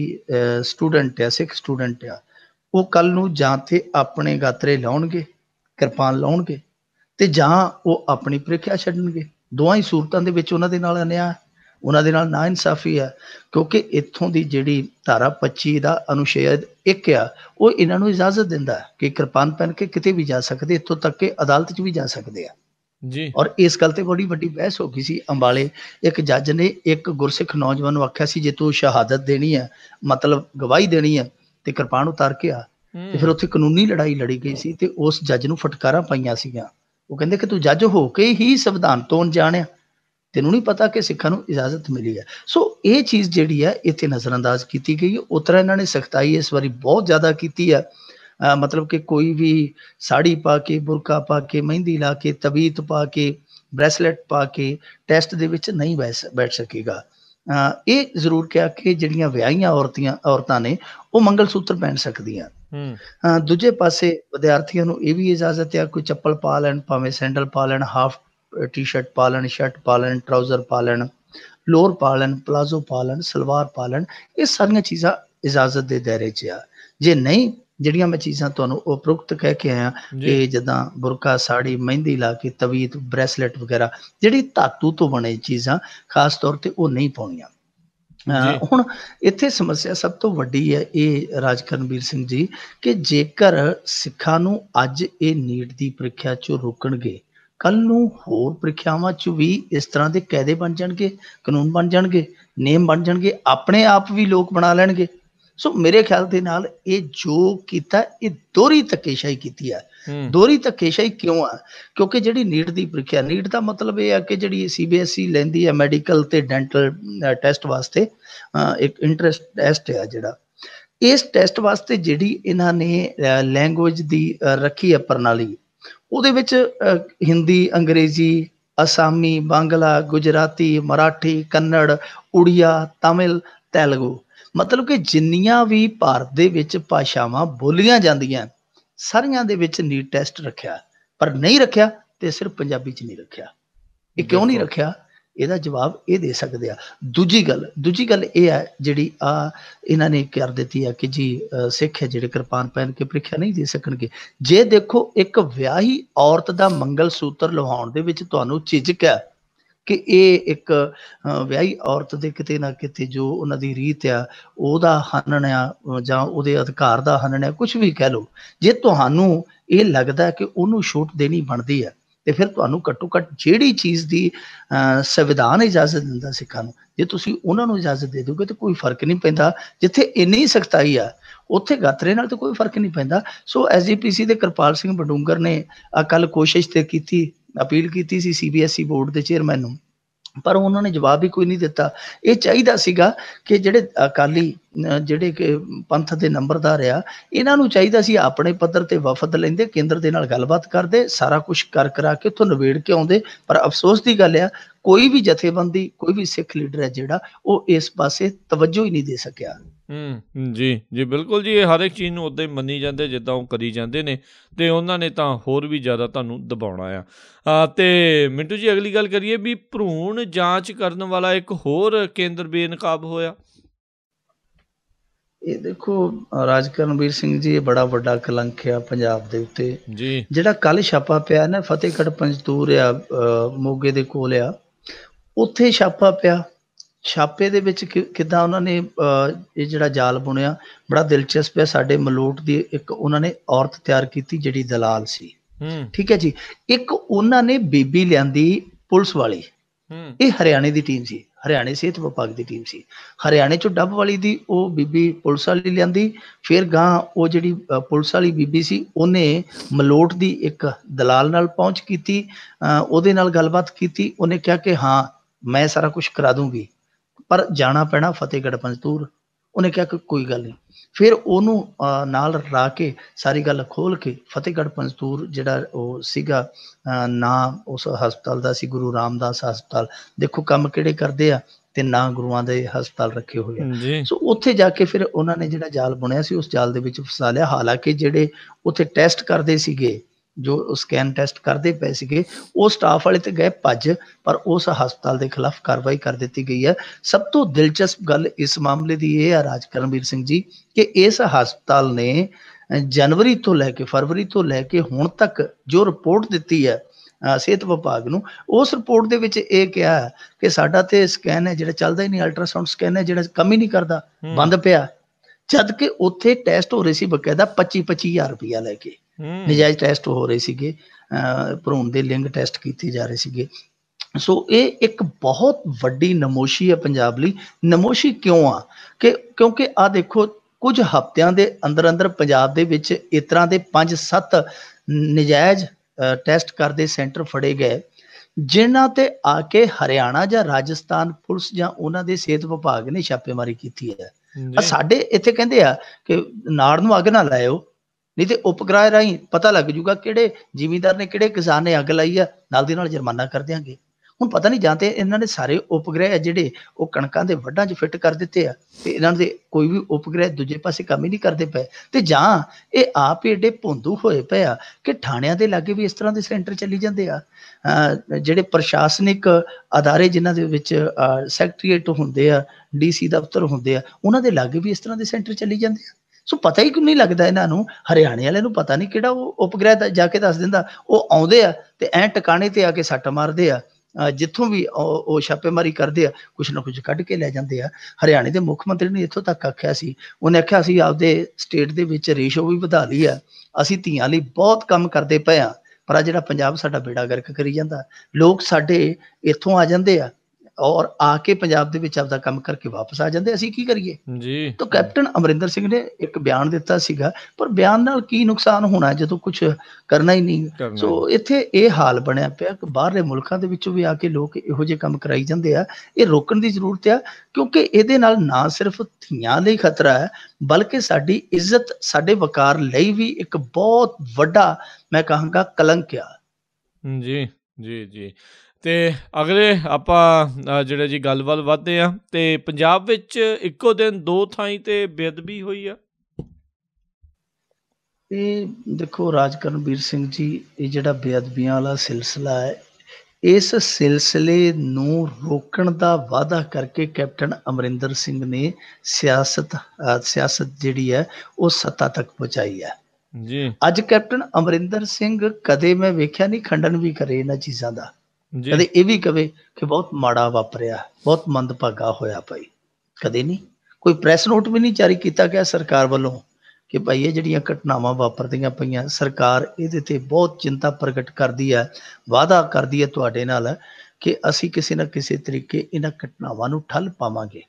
ਸਟੂਡੈਂਟ ਆ ਸਿੱਖ ਸਟੂਡੈਂਟ ਆ ਉਹ ਕੱਲ ਨੂੰ ਜਾਂ ਤੇ ਆਪਣੇ ਗਾਤਰੇ ਲਾਉਣਗੇ ਕਿਰਪਾਨ ਲਾਉਣਗੇ ਤੇ ਜਾਂ ਉਹ ਆਪਣੀ ਪ੍ਰੀਖਿਆ ਛੱਡਣਗੇ ਦੋਹਾਂ ਹੀ ਸੂਰਤਾਂ ਦੇ ਵਿੱਚ ਉਹਨਾਂ ਦੇ ਨਾਲ ਅਨਿਆਂ ਉਹਨਾਂ ਦੇ ਨਾਲ ਨਾ ਇਨਸਾਫੀ ਆ ਕਿਉਂਕਿ ਇੱਥੋਂ ਦੀ ਜਿਹੜੀ ਧਾਰਾ 25 ਦਾ ਅਨੁਛੇਦ 1 ਆ ਉਹ ਇਹਨਾਂ ਨੂੰ ਇਜਾਜ਼ਤ ਦਿੰਦਾ ਕਿ ਕਿਰਪਾਨ ਪਹਿਨ ਕੇ ਕਿਤੇ ਵੀ ਜਾ ਸਕਦੇ ਇੱਥੋਂ ਤੱਕ ਕਿ ਅਦਾਲਤ 'ਚ ਵੀ ਜਾ ਸਕਦੇ ਆ ਜੀ ਔਰ ਇਸ ਗੱਲ ਤੇ ਬੜੀ ਵੱਡੀ ਬਹਿਸ ਹੋ ਗਈ ਸੀ ਅੰਬਾਲੇ ਇੱਕ ਜੱਜ ਨੇ ਇੱਕ ਗੁਰਸਿੱਖ ਨੌਜਵਾਨ ਨੂੰ ਆਖਿਆ ਸੀ ਜੇ ਤੂੰ ਸ਼ਹਾਦਤ ਦੇਣੀ ਹੈ ਮਤਲਬ ਗਵਾਹੀ ਦੇਣੀ ਹੈ ਤੇ ਕਿਰਪਾਨ ਉਤਾਰ ਕੇ ਆ ਤੇ ਫਿਰ ਉੱਥੇ ਕਾਨੂੰਨੀ ਲੜਾਈ ਲੜੀ ਗਈ ਸੀ ਤੇ ਉਸ ਜੱਜ ਨੂੰ ਫਟਕਾਰਾਂ ਪਾਈਆਂ ਸੀਗੀਆਂ ਉਹ ਕਹਿੰਦੇ ਕਿ ਤੂੰ ਜੱਜ ਹੋ ਕੇ ਹੀ ਸੰਵਿਧਾਨ ਤੋਂ ਜਾਣਿਆ ਤੈਨੂੰ ਨਹੀਂ ਪਤਾ ਕਿ ਸਿੱਖਾਂ ਨੂੰ ਇਜਾਜ਼ਤ ਮਿਲੀ ਹੈ ਸੋ ਇਹ ਚੀਜ਼ ਜਿਹੜੀ ਹੈ ਇੱਥੇ ਨਜ਼ਰਅੰਦਾਜ਼ ਕੀਤੀ ਗਈ ਉਤਰਾ ਇਹਨਾਂ ਨੇ ਸਖਤਾਈ ਇਸ ਵਾਰੀ ਬਹੁਤ ਜ਼ਿਆਦਾ ਕੀਤੀ ਹੈ ਮਤਲਬ ਕਿ ਕੋਈ ਵੀ ਸਾੜੀ ਪਾ ਕੇ ਬੁਰਕਾ ਪਾ ਕੇ ਮਹਿੰਦੀ ਲਾ ਕੇ ਤਵੀਤ ਪਾ ਕੇ ਬ੍ਰੈਸਲੇਟ ਪਾ ਕੇ ਟੈਸਟ ਦੇ ਵਿੱਚ ਨਹੀਂ ਬੈਠ ਸਕੇਗਾ ਇਹ ਜ਼ਰੂਰ ਕਿਹਾ ਕਿ ਜਿਹੜੀਆਂ ਵਿਆਹੀਆਂ ਔਰਤੀਆਂ ਔਰਤਾਂ ਨੇ ਉਹ ਮੰਗਲ ਸੂਤਰ ਪਹਿਨ ਸਕਦੀਆਂ ਹਾਂ ਦੂਜੇ ਪਾਸੇ ਵਿਦਿਆਰਥੀਆਂ ਨੂੰ ਇਹ ਵੀ ਇਜਾਜ਼ਤ ਹੈ ਕੋਈ ਚੱਪਲ ਪਾ ਲੈਣ ਭਾਵੇਂ ਸੈਂਡਲ ਪਾ ਲੈਣ ਹਾਫ ਟੀ-ਸ਼ਰਟ ਪਾ ਲੈਣ ਸ਼ਰਟ ਪਾ ਲੈਣ ਟਰਾਊਜ਼ਰ ਪਾ ਲੈਣ ਲੋਅਰ ਪਾ ਲੈਣ ਪਲਾਜ਼ੋ ਪਾ ਲੈਣ ਸਲਵਾਰ ਪਾ ਲੈਣ ਇਹ ਸਾਰੀਆਂ ਚੀਜ਼ਾਂ ਇਜਾਜ਼ਤ ਦੇ ਦਾਇਰੇ 'ਚ ਆ ਜੇ ਨਹੀਂ ਜਿਹੜੀਆਂ ਮੈਂ ਚੀਜ਼ਾਂ ਤੁਹਾਨੂੰ ਉਪਰੁਕਤ ਕਹਿ ਕੇ ਆਇਆ ਕਿ ਜਦਾਂ ਬੁਰਕਾ ਸਾੜੀ ਮਹਿੰਦੀ ਲਾ ਕੇ ਤਵੀਤ ਬ੍ਰੈਸਲੇਟ ਵਗੈਰਾ ਜਿਹੜੀ ਧਾਤੂ ਤੋਂ ਬਣੇ ਚੀਜ਼ਾਂ ਖਾਸ ਤੌਰ ਤੇ ਉਹ ਨਹੀਂ ਪਾਉਣੀਆਂ ਹੁਣ ਇੱਥੇ ਸਮੱਸਿਆ ਸਭ ਤੋਂ ਵੱਡੀ ਹੈ ਇਹ ਰਾਜਕਰਨਵੀਰ ਸਿੰਘ ਜੀ ਕਿ ਜੇਕਰ ਸਿੱਖਾਂ ਨੂੰ ਅੱਜ ਇਹ ਨੀਟ ਦੀ ਪ੍ਰੀਖਿਆ ਚੋਂ ਰੋਕਣਗੇ ਕੱਲ ਨੂੰ ਹੋਰ ਪ੍ਰੀਖਿਆਵਾਂ 'ਚ ਵੀ ਇਸ ਤਰ੍ਹਾਂ ਦੇ ਕਾਇਦੇ ਬਣ ਜਾਣਗੇ ਕਾਨੂੰਨ ਬਣ ਜਾਣਗੇ ਨਿਯਮ ਬਣ ਜਾਣਗੇ ਆਪਣੇ ਆਪ ਵੀ ਲੋਕ ਬਣਾ ਲੈਣਗੇ ਸੋ ਮੇਰੇ ਖਿਆਲ ਦੇ ਨਾਲ ਇਹ ਜੋ ਕੀਤਾ ਇਹ ਦੋਰੀ ਤਕੇਸ਼ਾਈ ਕੀਤੀ ਆ ਦੋਰੀ ਤਕੇਸ਼ਾਈ ਕਿਉਂ ਆ ਕਿਉਂਕਿ ਜਿਹੜੀ ਨੀਟ ਦੀ ਪ੍ਰੀਖਿਆ ਨੀਟ ਦਾ ਮਤਲਬ ਇਹ ਆ ਕਿ ਜਿਹੜੀ ਸੀਬੀਐਸਈ e ਲੈਂਦੀ ਆ ਮੈਡੀਕਲ ਤੇ ਡੈਂਟਲ ਟੈਸਟ ਵਾਸਤੇ ਇੱਕ ਇੰਟਰਸਟ ਟੈਸਟ ਆ ਜਿਹੜਾ ਇਸ ਟੈਸਟ ਵਾਸਤੇ ਜਿਹੜੀ ਇਹਨਾਂ ਨੇ ਲੈਂਗੁਏਜ ਦੀ ਰੱਖੀ ਆ ਪ੍ਰਣਾਲੀ ਉਹਦੇ ਵਿੱਚ ਹਿੰਦੀ ਅੰਗਰੇਜ਼ੀ ਅਸਾਮੀ ਬੰਗਲਾ ਗੁਜਰਾਤੀ ਮਰਾਠੀ ਕੰਨੜ ਉੜੀਆ ਤਾਮਿਲ ਤੇਲਗੂ ਮਤਲਬ ਕਿ ਜਿੰਨੀਆਂ ਵੀ ਭਾਰਤ ਦੇ ਵਿੱਚ ਭਾਸ਼ਾਵਾਂ ਬੋਲੀਆਂ ਜਾਂਦੀਆਂ ਸਾਰੀਆਂ ਦੇ ਵਿੱਚ ਨੀਟ ਟੈਸਟ ਰੱਖਿਆ ਪਰ ਨਹੀਂ ਰੱਖਿਆ ਤੇ ਸਿਰਫ ਪੰਜਾਬੀ 'ਚ ਨਹੀਂ ਰੱਖਿਆ ਇਹ ਕਿਉਂ ਨਹੀਂ ਰੱਖਿਆ ਇਹਦਾ ਜਵਾਬ ਇਹ ਦੇ ਸਕਦੇ ਆ ਦੂਜੀ ਗੱਲ ਦੂਜੀ ਗੱਲ ਇਹ ਹੈ ਜਿਹੜੀ ਆ ਇਹਨਾਂ ਨੇ ਕਰ ਦਿੱਤੀ ਆ ਕਿ ਜੀ ਸਿੱਖ ਹੈ ਜਿਹੜੇ ਕਿਰਪਾਨ ਪਹਿਨ ਕੇ ਪ੍ਰੀਖਿਆ ਨਹੀਂ ਦੇ ਸਕਣਗੇ ਜੇ ਦੇਖੋ ਇੱਕ ਵਿਆਹੀ ਔਰਤ ਦਾ ਮੰਗਲ ਸੂਤਰ ਲਵਾਉਣ ਦੇ ਵਿੱਚ ਤੁਹਾਨੂੰ ਝਿਜਕ ਹੈ ਕਿ ਇਹ ਇੱਕ ਵਿਆਹੀ ਔਰਤ ਦੇ ਕਿਤੇ ਨਾ ਕਿਤੇ ਜੋ ਉਹਨਾਂ ਦੀ ਰੀਤ ਆ ਉਹਦਾ ਹਨਨ ਆ ਜਾਂ ਉਹਦੇ ਅਧਿਕਾਰ ਦਾ ਹਨਨ ਆ ਕੁਝ ਵੀ ਕਹਿ ਲਓ ਜੇ ਤੁਹਾਨੂੰ ਇਹ ਲੱਗਦਾ ਕਿ ਉਹਨੂੰ ਛੋਟ ਦੇਣੀ ਬਣਦੀ ਆ ਤੇ ਫਿਰ ਤੁਹਾਨੂੰ ਘੱਟੋ ਘੱਟ ਜਿਹੜੀ ਚੀਜ਼ ਦੀ ਸੰਵਿਧਾਨ ਇਜਾਜ਼ਤ ਦਿੰਦਾ ਸਿੱਖਾਂ ਨੂੰ ਜੇ ਤੁਸੀਂ ਉਹਨਾਂ ਨੂੰ ਇਜਾਜ਼ਤ ਦੇ ਦੋਗੇ ਤਾਂ ਕੋਈ ਫਰਕ ਨਹੀਂ ਪੈਂਦਾ ਜਿੱਥੇ ਇੰਨੀ ਸਖਤਾਈ ਆ ਉੱਥੇ ਗਾਤਰੇ ਨਾਲ ਤਾਂ ਕੋਈ ਫਰਕ ਨਹੀਂ ਪੈਂਦਾ ਸੋ ਐਸਜੀਪੀਸੀ ਦੇ ਕਿਰਪਾਲ ਸਿੰਘ ਬਡੂੰਗਰ ਨੇ ਕੱਲ ਕੋਸ਼ਿਸ਼ ਤੇ ਕੀਤੀ ਅਪੀਲ ਕੀਤੀ ਸੀ ਸੀਬੀਐਸਈ e ਬੋਰਡ ਦੇ ਚੇਅਰਮੈਨ ਨੂੰ ਪਰ ਉਹਨਾਂ ਨੇ ਜਵਾਬ ਹੀ ਕੋਈ ਨਹੀਂ ਦਿੱਤਾ ਇਹ ਚਾਹੀਦਾ ਸੀਗਾ ਕਿ ਜਿਹੜੇ ਅਕਾਲੀ ਜਿਹੜੇ ਕਿ ਪੰਥ ਦੇ ਨੰਬਰਦਾਰ ਆ ਇਹਨਾਂ ਨੂੰ ਚਾਹੀਦਾ ਸੀ ਆਪਣੇ ਪੱਧਰ ਤੇ ਵਫਦ ਲੈਂਦੇ ਕੇਂਦਰ ਦੇ ਨਾਲ ਗੱਲਬਾਤ ਕਰਦੇ ਸਾਰਾ ਕੁਝ ਕਰ ਕਰਾ ਕੇ ਉਥੋਂ ਨਵੇੜ ਕੇ ਆਉਂਦੇ ਪਰ ਅਫਸੋਸ ਦੀ ਗੱਲ ਆ ਕੋਈ ਵੀ ਜਥੇਬੰਦੀ ਕੋਈ ਵੀ ਸਿੱਖ ਲੀਡਰ ਹੈ ਜਿਹੜਾ ਉਹ ਇਸ ਪਾਸੇ ਤਵੱਜੋ ਹੀ ਨਹੀਂ ਦੇ ਸਕਿਆ ਹੂੰ ਜੀ ਜੀ ਬਿਲਕੁਲ ਜੀ ਇਹ ਹਰ ਇੱਕ ਚੀਜ਼ ਨੂੰ ਉਦਾਂ ਹੀ ਮੰਨੀ ਜਾਂਦੇ ਜਿੱਦਾਂ ਉਹ ਕਰੀ ਜਾਂਦੇ ਨੇ ਤੇ ਉਹਨਾਂ ਨੇ ਤਾਂ ਹੋਰ ਵੀ ਜ਼ਿਆਦਾ ਤੁਹਾਨੂੰ ਦਬਾਉਣਾ ਆ ਤੇ ਮਿੰਟੂ ਜੀ ਅਗਲੀ ਗੱਲ ਕਰੀਏ ਵੀ ਭਰੂਣ ਜਾਂਚ ਕਰਨ ਵਾਲਾ ਇੱਕ ਹੋਰ ਕੇਂਦਰ ਬੇਨਕਾਬ ਹੋਇਆ ਇਹ ਦੇਖੋ ਰਾਜਕਰਨਵੀਰ ਸਿੰਘ ਜੀ ਇਹ ਬੜਾ ਵੱਡਾ ਕਲੰਕ ਆ ਪੰਜਾਬ ਦੇ ਉੱਤੇ ਜੀ ਜਿਹੜਾ ਕੱਲ ਛਾਪਾ ਪਿਆ ਨਾ ਫਤਿਹਗੜ੍ਹ ਪੰਜਤੂਰ ਆ ਮੋਗੇ ਦੇ ਕੋਲ ਆ ਉੱਥੇ ਛਾਪਾ ਪਿਆ ਛਾਪੇ ਦੇ ਵਿੱਚ ਕਿਦਾਂ ਉਹਨਾਂ ਨੇ ਇਹ ਜਿਹੜਾ ਜਾਲ ਬੁਣਿਆ ਬੜਾ ਦਿਲਚਸਪ ਹੈ ਸਾਡੇ ਮਲੋਟ ਦੀ ਇੱਕ ਉਹਨਾਂ ਨੇ ਔਰਤ ਤਿਆਰ ਕੀਤੀ ਜਿਹੜੀ ਦਲਾਲ ਸੀ ਠੀਕ ਹੈ ਜੀ ਇੱਕ ਉਹਨਾਂ ਨੇ ਬੀਬੀ ਲਿਆਂਦੀ ਪੁਲਿਸ ਵਾਲੀ ਇਹ ਹਰਿਆਣੇ ਦੀ ਟੀਮ ਸੀ ਹਰਿਆਣੇ ਸਿਹਤ ਵਿਭਾਗ ਦੀ ਟੀਮ ਸੀ ਹਰਿਆਣੇ ਚੋਂ ਡੱਬ ਵਾਲੀ ਦੀ ਉਹ ਬੀਬੀ ਪੁਲਿਸ ਵਾਲੀ ਲਿਆਂਦੀ ਫਿਰ ਗਾਂ ਉਹ ਜਿਹੜੀ ਪੁਲਿਸ ਵਾਲੀ ਬੀਬੀ ਸੀ ਉਹਨੇ ਮਲੋਟ ਦੀ ਇੱਕ ਦਲਾਲ ਨਾਲ ਪਹੁੰਚ ਕੀਤੀ ਉਹਦੇ ਨਾਲ ਗੱਲਬਾਤ ਕੀਤੀ ਉਹਨੇ ਕਿਹਾ ਕਿ ਹਾਂ ਮੈਂ ਸਾਰਾ ਕੁਝ ਕਰਾ ਦੂੰਗੀ ਪਰ ਜਾਣਾ ਪੈਣਾ ਫਤਿਹਗੜ੍ਹ ਪੰਜਤੂਰ ਉਹਨੇ ਕਿਹਾ ਕਿ ਕੋਈ ਗੱਲ ਨਹੀਂ ਫਿਰ ਉਹਨੂੰ ਨਾਲ ਰਲਾ ਕੇ ਸਾਰੀ ਗੱਲ ਖੋਲ ਕੇ ਫਤਿਹਗੜ੍ਹ ਪੰਜਤੂਰ ਜਿਹੜਾ ਉਹ ਸੀਗਾ ਨਾਂ ਉਸ ਹਸਪਤਾਲ ਦਾ ਸੀ ਗੁਰੂ ਰਾਮਦਾਸ ਹਸਪਤਾਲ ਦੇਖੋ ਕੰਮ ਕਿਹੜੇ ਕਰਦੇ ਆ ਤੇ ਨਾ ਗੁਰੂਆਂ ਦੇ ਹਸਪਤਾਲ ਰੱਖੇ ਹੋਏ ਆ ਸੋ ਉੱਥੇ ਜਾ ਕੇ ਫਿਰ ਉਹਨਾਂ ਨੇ ਜਿਹੜਾ ਜਾਲ ਬੁਣਿਆ ਸੀ ਉਸ ਜਾਲ ਦੇ ਵਿੱਚ ਫਸਾ ਲਿਆ ਹਾਲਾਂਕਿ ਜਿਹੜੇ ਉੱਥੇ ਟੈਸਟ ਕਰਦੇ ਸੀਗੇ ਜੋ ਸਕੈਨ ਟੈਸਟ ਕਰਦੇ ਪਏ ਸੀਗੇ ਉਹ ਸਟਾਫ ਵਾਲੇ ਤੇ ਗਏ ਭੱਜ ਪਰ ਉਸ ਹਸਪਤਾਲ ਦੇ ਖਿਲਾਫ ਕਾਰਵਾਈ ਕਰ ਦਿੱਤੀ ਗਈ ਹੈ ਸਭ ਤੋਂ ਦਿਲਚਸਪ ਗੱਲ ਇਸ ਮਾਮਲੇ ਦੀ ਇਹ ਹੈ ਰਾਜ ਕਰਮਵੀਰ ਸਿੰਘ ਜੀ ਕਿ ਇਸ ਹਸਪਤਾਲ ਨੇ ਜਨਵਰੀ ਤੋਂ ਲੈ ਕੇ ਫਰਵਰੀ ਤੋਂ ਲੈ ਕੇ ਹੁਣ ਤੱਕ ਜੋ ਰਿਪੋਰਟ ਦਿੱਤੀ ਹੈ ਸਿਹਤ ਵਿਭਾਗ ਨੂੰ ਉਸ ਰਿਪੋਰਟ ਦੇ ਵਿੱਚ ਇਹ ਕਿਹਾ ਕਿ ਸਾਡਾ ਤੇ ਸਕੈਨ ਹੈ ਜਿਹੜਾ ਚੱਲਦਾ ਹੀ ਨਹੀਂ ਅਲਟਰਾਸਾਊਂਡ ਸਕੈਨ ਹੈ ਜਿਹੜਾ ਕੰਮ ਹੀ ਨਹੀਂ ਕਰਦਾ ਬੰਦ ਪਿਆ ਜਦ ਕਿ ਉੱਥੇ ਟੈਸਟ ਹੋ ਰਹੇ ਸੀ ਬਕਾਇਦਾ 25 25000 ਰੁਪਇਆ ਲੈ ਕੇ ਨਜਾਇਜ਼ ਟੈਸਟ ਹੋ ਰਹੇ ਸੀਗੇ ਭਰੂਣ ਦੇ ਲਿੰਗ ਟੈਸਟ ਕੀਤੇ ਜਾ ਰਹੇ ਸੀਗੇ ਸੋ ਇਹ ਇੱਕ ਬਹੁਤ ਵੱਡੀ ਨਮੋਸ਼ੀ ਹੈ ਪੰਜਾਬ ਲਈ ਨਮੋਸ਼ੀ ਕਿਉਂ ਆ ਕਿ ਕਿਉਂਕਿ ਆ ਦੇਖੋ ਕੁਝ ਹਫ਼ਤਿਆਂ ਦੇ ਅੰਦਰ ਅੰਦਰ ਪੰਜਾਬ ਦੇ ਵਿੱਚ ਇਸ ਤਰ੍ਹਾਂ ਦੇ 5-7 ਨਜਾਇਜ਼ ਟੈਸਟ ਕਰਦੇ ਸੈਂਟਰ ਫੜੇ ਗਏ ਜਿਨ੍ਹਾਂ ਤੇ ਆ ਕੇ ਹਰਿਆਣਾ ਜਾਂ ਰਾਜਸਥਾਨ ਪੁਲਿਸ ਜਾਂ ਉਹਨਾਂ ਦੇ ਸਿਹਤ ਵਿਭਾਗ ਨੇ ਛਾਪੇਮਾਰੀ ਕੀਤੀ ਹੈ ਸਾਡੇ ਇੱਥੇ ਕਹਿੰਦੇ ਆ ਕਿ ਨਾੜ ਨੂੰ ਅੱਗ ਨਾ ਲਾਇਓ ਨਹੀਂ ਤੇ ਉਪਗ੍ਰਹਿ ਰਾਹੀਂ ਪਤਾ ਲੱਗ ਜੂਗਾ ਕਿਹੜੇ ਜ਼ਿਮੀਂਦਾਰ ਨੇ ਕਿਹੜੇ ਕਿਸਾਨ ਨੇ ਅੱਗ ਲਾਈ ਆ ਨਾਲ ਦੀ ਨਾਲ ਜੁਰਮਾਨਾ ਕਰ ਦਿਆਂਗੇ ਹੁਣ ਪਤਾ ਨਹੀਂ ਜਾਂ ਤੇ ਇਹਨਾਂ ਨੇ ਸਾਰੇ ਉਪਗ੍ਰਹਿ ਆ ਜਿਹੜੇ ਉਹ ਕਣਕਾਂ ਦੇ ਵੱਢਾਂ 'ਚ ਫਿੱਟ ਕਰ ਦਿੱਤੇ ਆ ਤੇ ਇਹਨਾਂ ਦੇ ਕੋਈ ਵੀ ਉਪਗ੍ਰਹਿ ਦੂਜੇ ਪਾਸੇ ਕੰਮ ਹੀ ਨਹੀਂ ਕਰਦੇ ਪਏ ਤੇ ਜਾਂ ਇਹ ਆਪ ਹੀ ਏਡੇ ਭੁੰਦੂ ਹੋਏ ਪਏ ਆ ਕਿ ਥਾਣਿਆਂ ਦੇ ਲਾਗੇ ਵੀ ਇਸ ਤਰ੍ਹਾਂ ਦੇ ਸੈਂਟਰ ਚੱਲੀ ਜਾਂਦੇ ਆ ਜਿਹੜੇ ਪ੍ਰਸ਼ਾਸਨਿਕ ਅਦਾਰੇ ਜਿਨ੍ਹਾਂ ਦੇ ਵਿੱਚ ਸੈਕਟਰੀਏਟ ਹੁੰਦੇ ਆ ਡੀਸੀ ਦਫ਼ਤਰ ਹੁੰਦੇ ਆ ਉਹਨਾਂ ਦੇ ਲਾਗੇ ਵੀ ਇਸ ਤਰ੍ਹਾਂ ਦੇ ਸੈਂਟਰ ਚੱਲੀ ਜਾਂਦੇ ਆ ਸੋ ਪਤਾ ਹੀ ਨਹੀਂ ਲੱਗਦਾ ਇਹਨਾਂ ਨੂੰ ਹਰਿਆਣੇ ਵਾਲਿਆਂ ਨੂੰ ਪਤਾ ਨਹੀਂ ਕਿਹੜਾ ਉਹ ਉਪਗ੍ਰਹਿ ਜਾ ਕੇ ਦੱਸ ਦਿੰਦਾ ਉਹ ਆਉਂਦੇ ਆ ਤੇ ਐ ਟਿਕਾਣੇ ਤੇ ਆ ਕੇ ਸੱਟ ਮਾਰਦੇ ਆ ਜਿੱਥੋਂ ਵੀ ਉਹ ਛਾਪੇਮਾਰੀ ਕਰਦੇ ਆ ਕੁਛ ਨਾ ਕੁਛ ਕੱਢ ਕੇ ਲੈ ਜਾਂਦੇ ਆ ਹਰਿਆਣੇ ਦੇ ਮੁੱਖ ਮੰਤਰੀ ਨੇ ਇੱਥੋਂ ਤੱਕ ਆਖਿਆ ਸੀ ਉਹਨੇ ਆਖਿਆ ਸੀ ਆਪਦੇ ਸਟੇਟ ਦੇ ਵਿੱਚ ਰੇਸ਼ੋ ਵੀ ਵਧਾ ਲਈ ਆ ਅਸੀਂ ਧੀਆਂ ਲਈ ਬਹੁਤ ਕੰਮ ਕਰਦੇ ਪਏ ਆ ਪਰ ਆ ਜਿਹੜਾ ਪੰਜਾਬ ਸਾਡਾ ਬੇੜਾ ਗਰਕ ਕਰੀ ਜਾਂਦਾ ਲੋਕ ਸਾਡੇ ਇੱਥੋਂ ਆ ਜਾਂਦੇ ਆ ਔਰ ਆ ਕੇ ਪੰਜਾਬ ਦੇ ਵਿੱਚ ਆਪਦਾ ਕੰਮ ਕਰਕੇ ਵਾਪਸ ਆ ਜਾਂਦੇ ਅਸੀਂ ਕੀ ਕਰੀਏ ਜੀ ਤਾਂ ਕੈਪਟਨ ਅਮਰਿੰਦਰ ਸਿੰਘ ਨੇ ਇੱਕ ਬਿਆਨ ਦਿੱਤਾ ਸੀਗਾ ਪਰ ਬਿਆਨ ਨਾਲ ਕੀ ਨੁਕਸਾਨ ਹੋਣਾ ਜਦੋਂ ਕੁਝ ਕਰਨਾ ਹੀ ਨਹੀਂ ਸੋ ਇੱਥੇ ਇਹ ਹਾਲ ਬਣਿਆ ਪਿਆ ਕਿ ਬਾਹਰਲੇ ਮੁਲਕਾਂ ਦੇ ਵਿੱਚੋਂ ਵੀ ਆ ਕੇ ਲੋਕ ਇਹੋ ਜਿਹੇ ਕੰਮ ਕਰਾਈ ਜਾਂਦੇ ਆ ਇਹ ਰੋਕਣ ਦੀ ਜ਼ਰੂਰਤ ਆ ਕਿਉਂਕਿ ਇਹਦੇ ਨਾਲ ਨਾ ਸਿਰਫ ਧੀਆਂ ਲਈ ਖਤਰਾ ਹੈ ਬਲਕਿ ਸਾਡੀ ਇੱਜ਼ਤ ਸਾਡੇ ਵਕਾਰ ਲਈ ਵੀ ਇੱਕ ਬਹੁਤ ਵੱਡਾ ਮੈਂ ਕਹਾਂਗਾ ਕਲੰਕ ਆ ਜੀ ਜੀ ਜੀ ਤੇ ਅਗਲੇ ਆਪਾਂ ਜਿਹੜੇ ਜੀ ਗੱਲਬਾਤ ਵਧਦੇ ਆ ਤੇ ਪੰਜਾਬ ਵਿੱਚ ਇੱਕੋ ਦਿਨ ਦੋ ਥਾਈਂ ਤੇ ਬੇਅਦਬੀ ਹੋਈ ਆ ਇਹ ਦੇਖੋ ਰਾਜਕਰਨ ਵੀਰ ਸਿੰਘ ਜੀ ਇਹ ਜਿਹੜਾ ਬੇਅਦਬੀਆਂ ਵਾਲਾ ਸਿਲਸਿਲਾ ਹੈ ਇਸ ਸਿਲਸਿਲੇ ਨੂੰ ਰੋਕਣ ਦਾ ਵਾਅਦਾ ਕਰਕੇ ਕੈਪਟਨ ਅਮਰਿੰਦਰ ਸਿੰਘ ਨੇ ਸਿਆਸਤ ਸਿਆਸਤ ਜਿਹੜੀ ਹੈ ਉਹ ਸੱਤਾ ਤੱਕ ਪਹੁੰਚਾਈ ਹੈ ਜੀ ਅੱਜ ਕੈਪਟਨ ਅਮਰਿੰਦਰ ਸਿੰਘ ਕਦੇ ਮੈਂ ਵੇਖਿਆ ਨਹੀਂ ਖੰਡਨ ਵੀ ਕਰੇ ਇਹਨਾਂ ਚੀਜ਼ਾਂ ਦਾ ਕਦੇ ਇਹ ਵੀ ਕਵੇ ਕਿ ਬਹੁਤ ਮਾੜਾ ਵਾਪਰਿਆ ਬਹੁਤ ਮੰਦਭਾਗਾ ਹੋਇਆ ਭਾਈ ਕਦੇ ਨਹੀਂ ਕੋਈ ਪ੍ਰੈਸ ਨੋਟ ਵੀ ਨਹੀਂ ਜਾਰੀ ਕੀਤਾ ਗਿਆ ਸਰਕਾਰ ਵੱਲੋਂ ਕਿ ਭਾਈ ਇਹ ਜਿਹੜੀਆਂ ਘਟਨਾਵਾਂ ਵਾਪਰਦੀਆਂ ਪਈਆਂ ਸਰਕਾਰ ਇਹਦੇ ਤੇ ਬਹੁਤ ਚਿੰਤਾ ਪ੍ਰਗਟ ਕਰਦੀ ਹੈ ਵਾਅਦਾ ਕਰਦੀ ਹੈ ਤੁਹਾਡੇ ਨਾਲ ਕਿ ਅਸੀਂ ਕਿਸੇ ਨਾ ਕਿਸੇ ਤਰੀਕੇ ਇਹਨਾਂ ਘਟਨਾਵਾਂ ਨੂੰ ਠੱਲ ਪਾਵਾਂਗੇ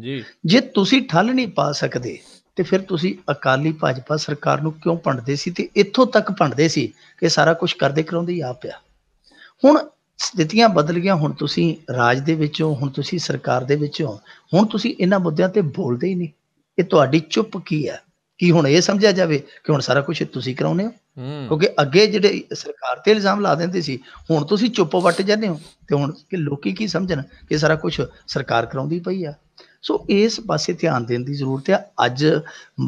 ਜੀ ਜੇ ਤੁਸੀਂ ਠੱਲ ਨਹੀਂ ਪਾ ਸਕਦੇ ਤੇ ਫਿਰ ਤੁਸੀਂ ਅਕਾਲੀ ਭਾਜਪਾ ਸਰਕਾਰ ਨੂੰ ਕਿਉਂ ਭੰਡਦੇ ਸੀ ਤੇ ਇੱਥੋਂ ਤੱਕ ਭੰਡਦੇ ਸੀ ਕਿ ਸਾਰਾ ਕੁਝ ਕਰਦੇ ਕਰਾਉਂਦੇ ਆਪਿਆ ਆਪ ਹੁਣ ਸਥਿਤੀਆਂ ਬਦਲ ਗਈਆਂ ਹੁਣ ਤੁਸੀਂ ਰਾਜ ਦੇ ਵਿੱਚੋਂ ਹੁਣ ਤੁਸੀਂ ਸਰਕਾਰ ਦੇ ਵਿੱਚੋਂ ਹੁਣ ਤੁਸੀਂ ਇਹਨਾਂ ਮੁੱਦਿਆਂ ਤੇ ਬੋਲਦੇ ਹੀ ਨਹੀਂ ਇਹ ਤੁਹਾਡੀ ਚੁੱਪ ਕੀ ਹੈ ਕੀ ਹੁਣ ਇਹ ਸਮਝਿਆ ਜਾਵੇ ਕਿ ਹੁਣ ਸਾਰਾ ਕੁਝ ਤੁਸੀਂ ਕਰਾਉਨੇ ਹੋ ਕਿਉਂਕਿ ਅੱਗੇ ਜਿਹੜੇ ਸਰਕਾਰ ਤੇ ਇਲਜ਼ਾਮ ਲਾ ਦਿੰਦੇ ਸੀ ਹੁਣ ਤੁਸੀਂ ਚੁੱਪ ਵੱਟ ਜਾਂਦੇ ਹੋ ਤੇ ਹੁਣ ਕਿ ਲੋਕੀ ਕੀ ਸਮਝਣ ਕਿ ਸਾਰਾ ਕੁਝ ਸਰਕਾਰ ਕਰਾਉਂਦੀ ਪਈ ਆ ਸੋ ਇਸ ਪਾਸੇ ਧਿਆਨ ਦੇਣ ਦੀ ਜ਼ਰੂਰਤ ਹੈ ਅੱਜ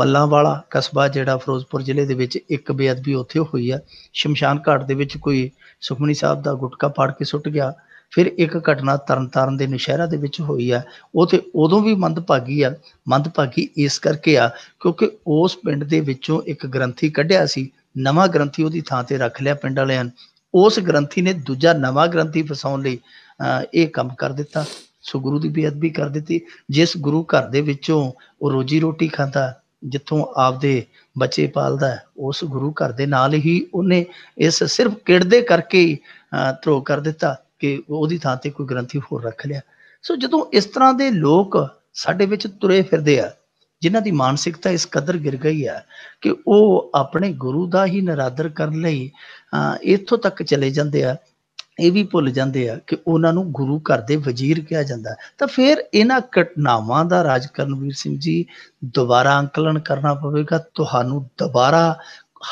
ਮੱਲਾਂ ਵਾਲਾ ਕਸਬਾ ਜਿਹੜਾ ਫਿਰੋਜ਼ਪੁਰ ਜ਼ਿਲ੍ਹੇ ਦੇ ਵਿੱਚ ਇੱਕ ਬੇਅਦਬੀ ਉੱਥੇ ਹੋਈ ਹੈ ਸ਼ਮਸ਼ਾਨ ਘਾਟ ਦੇ ਵਿੱਚ ਕੋਈ ਸੁਖਮਨੀ ਸਾਹਿਬ ਦਾ ਗੁਟਕਾ ਪਾੜ ਕੇ ਸੁੱਟ ਗਿਆ ਫਿਰ ਇੱਕ ਘਟਨਾ ਤਰਨਤਾਰਨ ਦੇ ਨਸ਼ਹਿਰਾ ਦੇ ਵਿੱਚ ਹੋਈ ਹੈ ਉਥੇ ਉਦੋਂ ਵੀ ਮੰਦਭਾਗੀ ਆ ਮੰਦਭਾਗੀ ਇਸ ਕਰਕੇ ਆ ਕਿਉਂਕਿ ਉਸ ਪਿੰਡ ਦੇ ਵਿੱਚੋਂ ਇੱਕ ਗ੍ਰੰਥੀ ਕੱਢਿਆ ਸੀ ਨਵਾਂ ਗ੍ਰੰਥੀ ਉਹਦੀ ਥਾਂ ਤੇ ਰੱਖ ਲਿਆ ਪਿੰਡ ਵਾਲਿਆਂ ਉਸ ਗ੍ਰੰਥੀ ਨੇ ਦੂਜਾ ਨਵਾਂ ਗ੍ਰੰਥੀ ਫਸਾਉਣ ਲਈ ਇਹ ਕੰਮ ਕਰ ਦਿੱਤਾ ਸੋ ਗੁਰੂ ਦੀ ਬੇਅਦਬੀ ਕਰ ਦਿੱਤੀ ਜਿਸ ਗੁਰੂ ਘਰ ਦੇ ਵਿੱਚੋਂ ਉਹ ਰੋਜੀ ਰੋਟੀ ਖਾਂਦਾ ਜਿੱਥੋਂ ਆਪਦੇ ਬੱਚੇ ਪਾਲਦਾ ਉਸ ਗੁਰੂ ਘਰ ਦੇ ਨਾਲ ਹੀ ਉਹਨੇ ਇਸ ਸਿਰਫ ਕਿੜਦੇ ਕਰਕੇ ਧਰੋ ਕਰ ਦਿੱਤਾ ਕਿ ਉਹਦੀ ਥਾਂ ਤੇ ਕੋਈ ਗ੍ਰੰਥੀ ਹੋਰ ਰੱਖ ਲਿਆ ਸੋ ਜਦੋਂ ਇਸ ਤਰ੍ਹਾਂ ਦੇ ਲੋਕ ਸਾਡੇ ਵਿੱਚ ਤੁਰੇ ਫਿਰਦੇ ਆ ਜਿਨ੍ਹਾਂ ਦੀ ਮਾਨਸਿਕਤਾ ਇਸ ਕਦਰ ਗਿਰ ਗਈ ਆ ਕਿ ਉਹ ਆਪਣੇ ਗੁਰੂ ਦਾ ਹੀ ਨਰਾਦਰ ਕਰਨ ਲਈ ਇਥੋਂ ਤੱਕ ਚਲੇ ਜਾਂਦੇ ਆ ਇਹ ਵੀ ਭੁੱਲ ਜਾਂਦੇ ਆ ਕਿ ਉਹਨਾਂ ਨੂੰ ਗੁਰੂ ਘਰ ਦੇ ਵਜ਼ੀਰ ਕਿਹਾ ਜਾਂਦਾ ਤਾਂ ਫਿਰ ਇਹਨਾਂ ਘਟਨਾਵਾਂ ਦਾ ਰਾਜ ਕਰਨਵੀਰ ਸਿੰਘ ਜੀ ਦੁਬਾਰਾ ਅੰਕਲਨ ਕਰਨਾ ਪਵੇਗਾ ਤੁਹਾਨੂੰ ਦੁਬਾਰਾ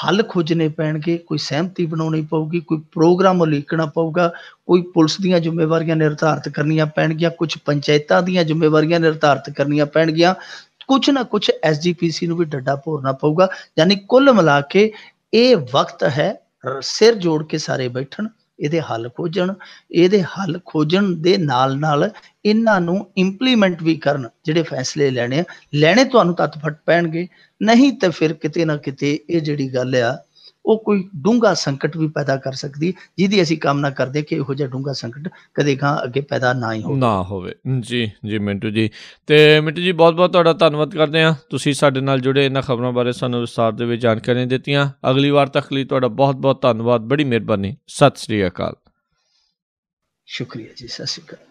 ਹੱਲ ਖੋਜਨੇ ਪੈਣਗੇ ਕੋਈ ਸਹਿਮਤੀ ਬਣਾਉਣੀ ਪਊਗੀ ਕੋਈ ਪ੍ਰੋਗਰਾਮ ਲਿਖਣਾ ਪਊਗਾ ਕੋਈ ਪੁਲਿਸ ਦੀਆਂ ਜ਼ਿੰਮੇਵਾਰੀਆਂ ਨਿਰਧਾਰਤ ਕਰਨੀਆਂ ਪੈਣਗੀਆਂ ਕੁਝ ਪੰਚਾਇਤਾਂ ਦੀਆਂ ਜ਼ਿੰਮੇਵਾਰੀਆਂ ਨਿਰਧਾਰਤ ਕਰਨੀਆਂ ਪੈਣਗੀਆਂ ਕੁਝ ਨਾ ਕੁਝ ਐਸਜੀਪੀਸੀ ਨੂੰ ਵੀ ਡੱਡਾ ਭੋਰਨਾ ਪਊਗਾ ਯਾਨੀ ਕੁੱਲ ਮਿਲਾ ਕੇ ਇਹ ਵਕਤ ਹੈ ਸਿਰ ਜੋੜ ਕੇ ਸਾਰੇ ਬੈਠਣ ਇਹਦੇ ਹੱਲ ਖੋਜਣ ਇਹਦੇ ਹੱਲ ਖੋਜਣ ਦੇ ਨਾਲ ਨਾਲ ਇਹਨਾਂ ਨੂੰ ਇੰਪਲੀਮੈਂਟ ਵੀ ਕਰਨ ਜਿਹੜੇ ਫੈਸਲੇ ਲੈਣੇ ਲੈਣੇ ਤੁਹਾਨੂੰ ਤਤਫਟ ਪੈਣਗੇ ਨਹੀਂ ਤਾਂ ਫਿਰ ਕਿਤੇ ਨਾ ਕਿਤੇ ਇਹ ਜਿਹੜੀ ਗੱਲ ਆ ਉਹ ਕੋਈ ਡੂੰਘਾ ਸੰਕਟ ਵੀ ਪੈਦਾ ਕਰ ਸਕਦੀ ਜਿਹਦੀ ਅਸੀਂ ਕਾਮਨਾ ਕਰਦੇ ਕਿ ਇਹੋ ਜਿਹਾ ਡੂੰਘਾ ਸੰਕਟ ਕਦੇ ਕਾ ਅੱਗੇ ਪੈਦਾ ਨਾ ਹੀ ਹੋਵੇ ਨਾ ਹੋਵੇ ਜੀ ਜੀ ਮਿੰਟੂ ਜੀ ਤੇ ਮਿੰਟੂ ਜੀ ਬਹੁਤ ਬਹੁਤ ਤੁਹਾਡਾ ਧੰਨਵਾਦ ਕਰਦੇ ਆ ਤੁਸੀਂ ਸਾਡੇ ਨਾਲ ਜੁੜੇ ਇਹਨਾਂ ਖਬਰਾਂ ਬਾਰੇ ਸਾਨੂੰ ਵਿਸਥਾਰ ਦੇ ਵਿੱਚ ਜਾਣਕਾਰੀ ਦਿੱਤੀਆਂ ਅਗਲੀ ਵਾਰ ਤੱਕ ਲਈ ਤੁਹਾਡਾ ਬਹੁਤ ਬਹੁਤ ਧੰਨਵਾਦ ਬੜੀ ਮਿਹਰਬਾਨੀ ਸਤਿ ਸ੍ਰੀ ਅਕਾਲ ਸ਼ੁਕਰੀਆ ਜੀ ਸਤਿ ਸ੍ਰੀ ਅਕਾਲ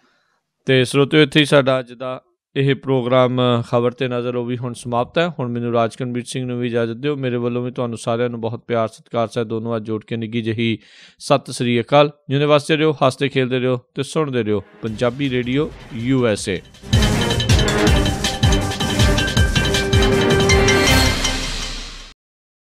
ਤੇ ਸਰੋਤਿਓ ਇੱਥੇ ਸਾਡਾ ਅੱਜ ਦਾ ਇਹ ਪ੍ਰੋਗਰਾਮ ਖਬਰ ਤੇ ਨਜ਼ਰ ਉਹ ਵੀ ਹੁਣ ਸਮਾਪਤ ਹੈ ਹੁਣ ਮੈਨੂੰ ਰਾਜਕਨਵੀਰ ਸਿੰਘ ਨੂੰ ਵੀ ਇਜਾਜ਼ਤ ਦਿਓ ਮੇਰੇ ਵੱਲੋਂ ਵੀ ਤੁਹਾਨੂੰ ਸਾਰਿਆਂ ਨੂੰ ਬਹੁਤ ਪਿਆਰ ਸਤਿਕਾਰ ਸਹਿ ਦੋਨੋਂ ਅੱਜ ਜੋੜ ਕੇ ਨਿੱਗੀ ਜਹੀ ਸਤਿ ਸ੍ਰੀ ਅਕਾਲ ਯੂਨੀਵਰਸਿਟੀ ਰਿਓ ਹੱਸਦੇ ਖੇਲਦੇ ਰਿਓ ਤੇ ਸੁਣਦੇ ਰਿਓ ਪੰਜਾਬੀ ਰੇਡੀਓ ਯੂ ਐਸ ਏ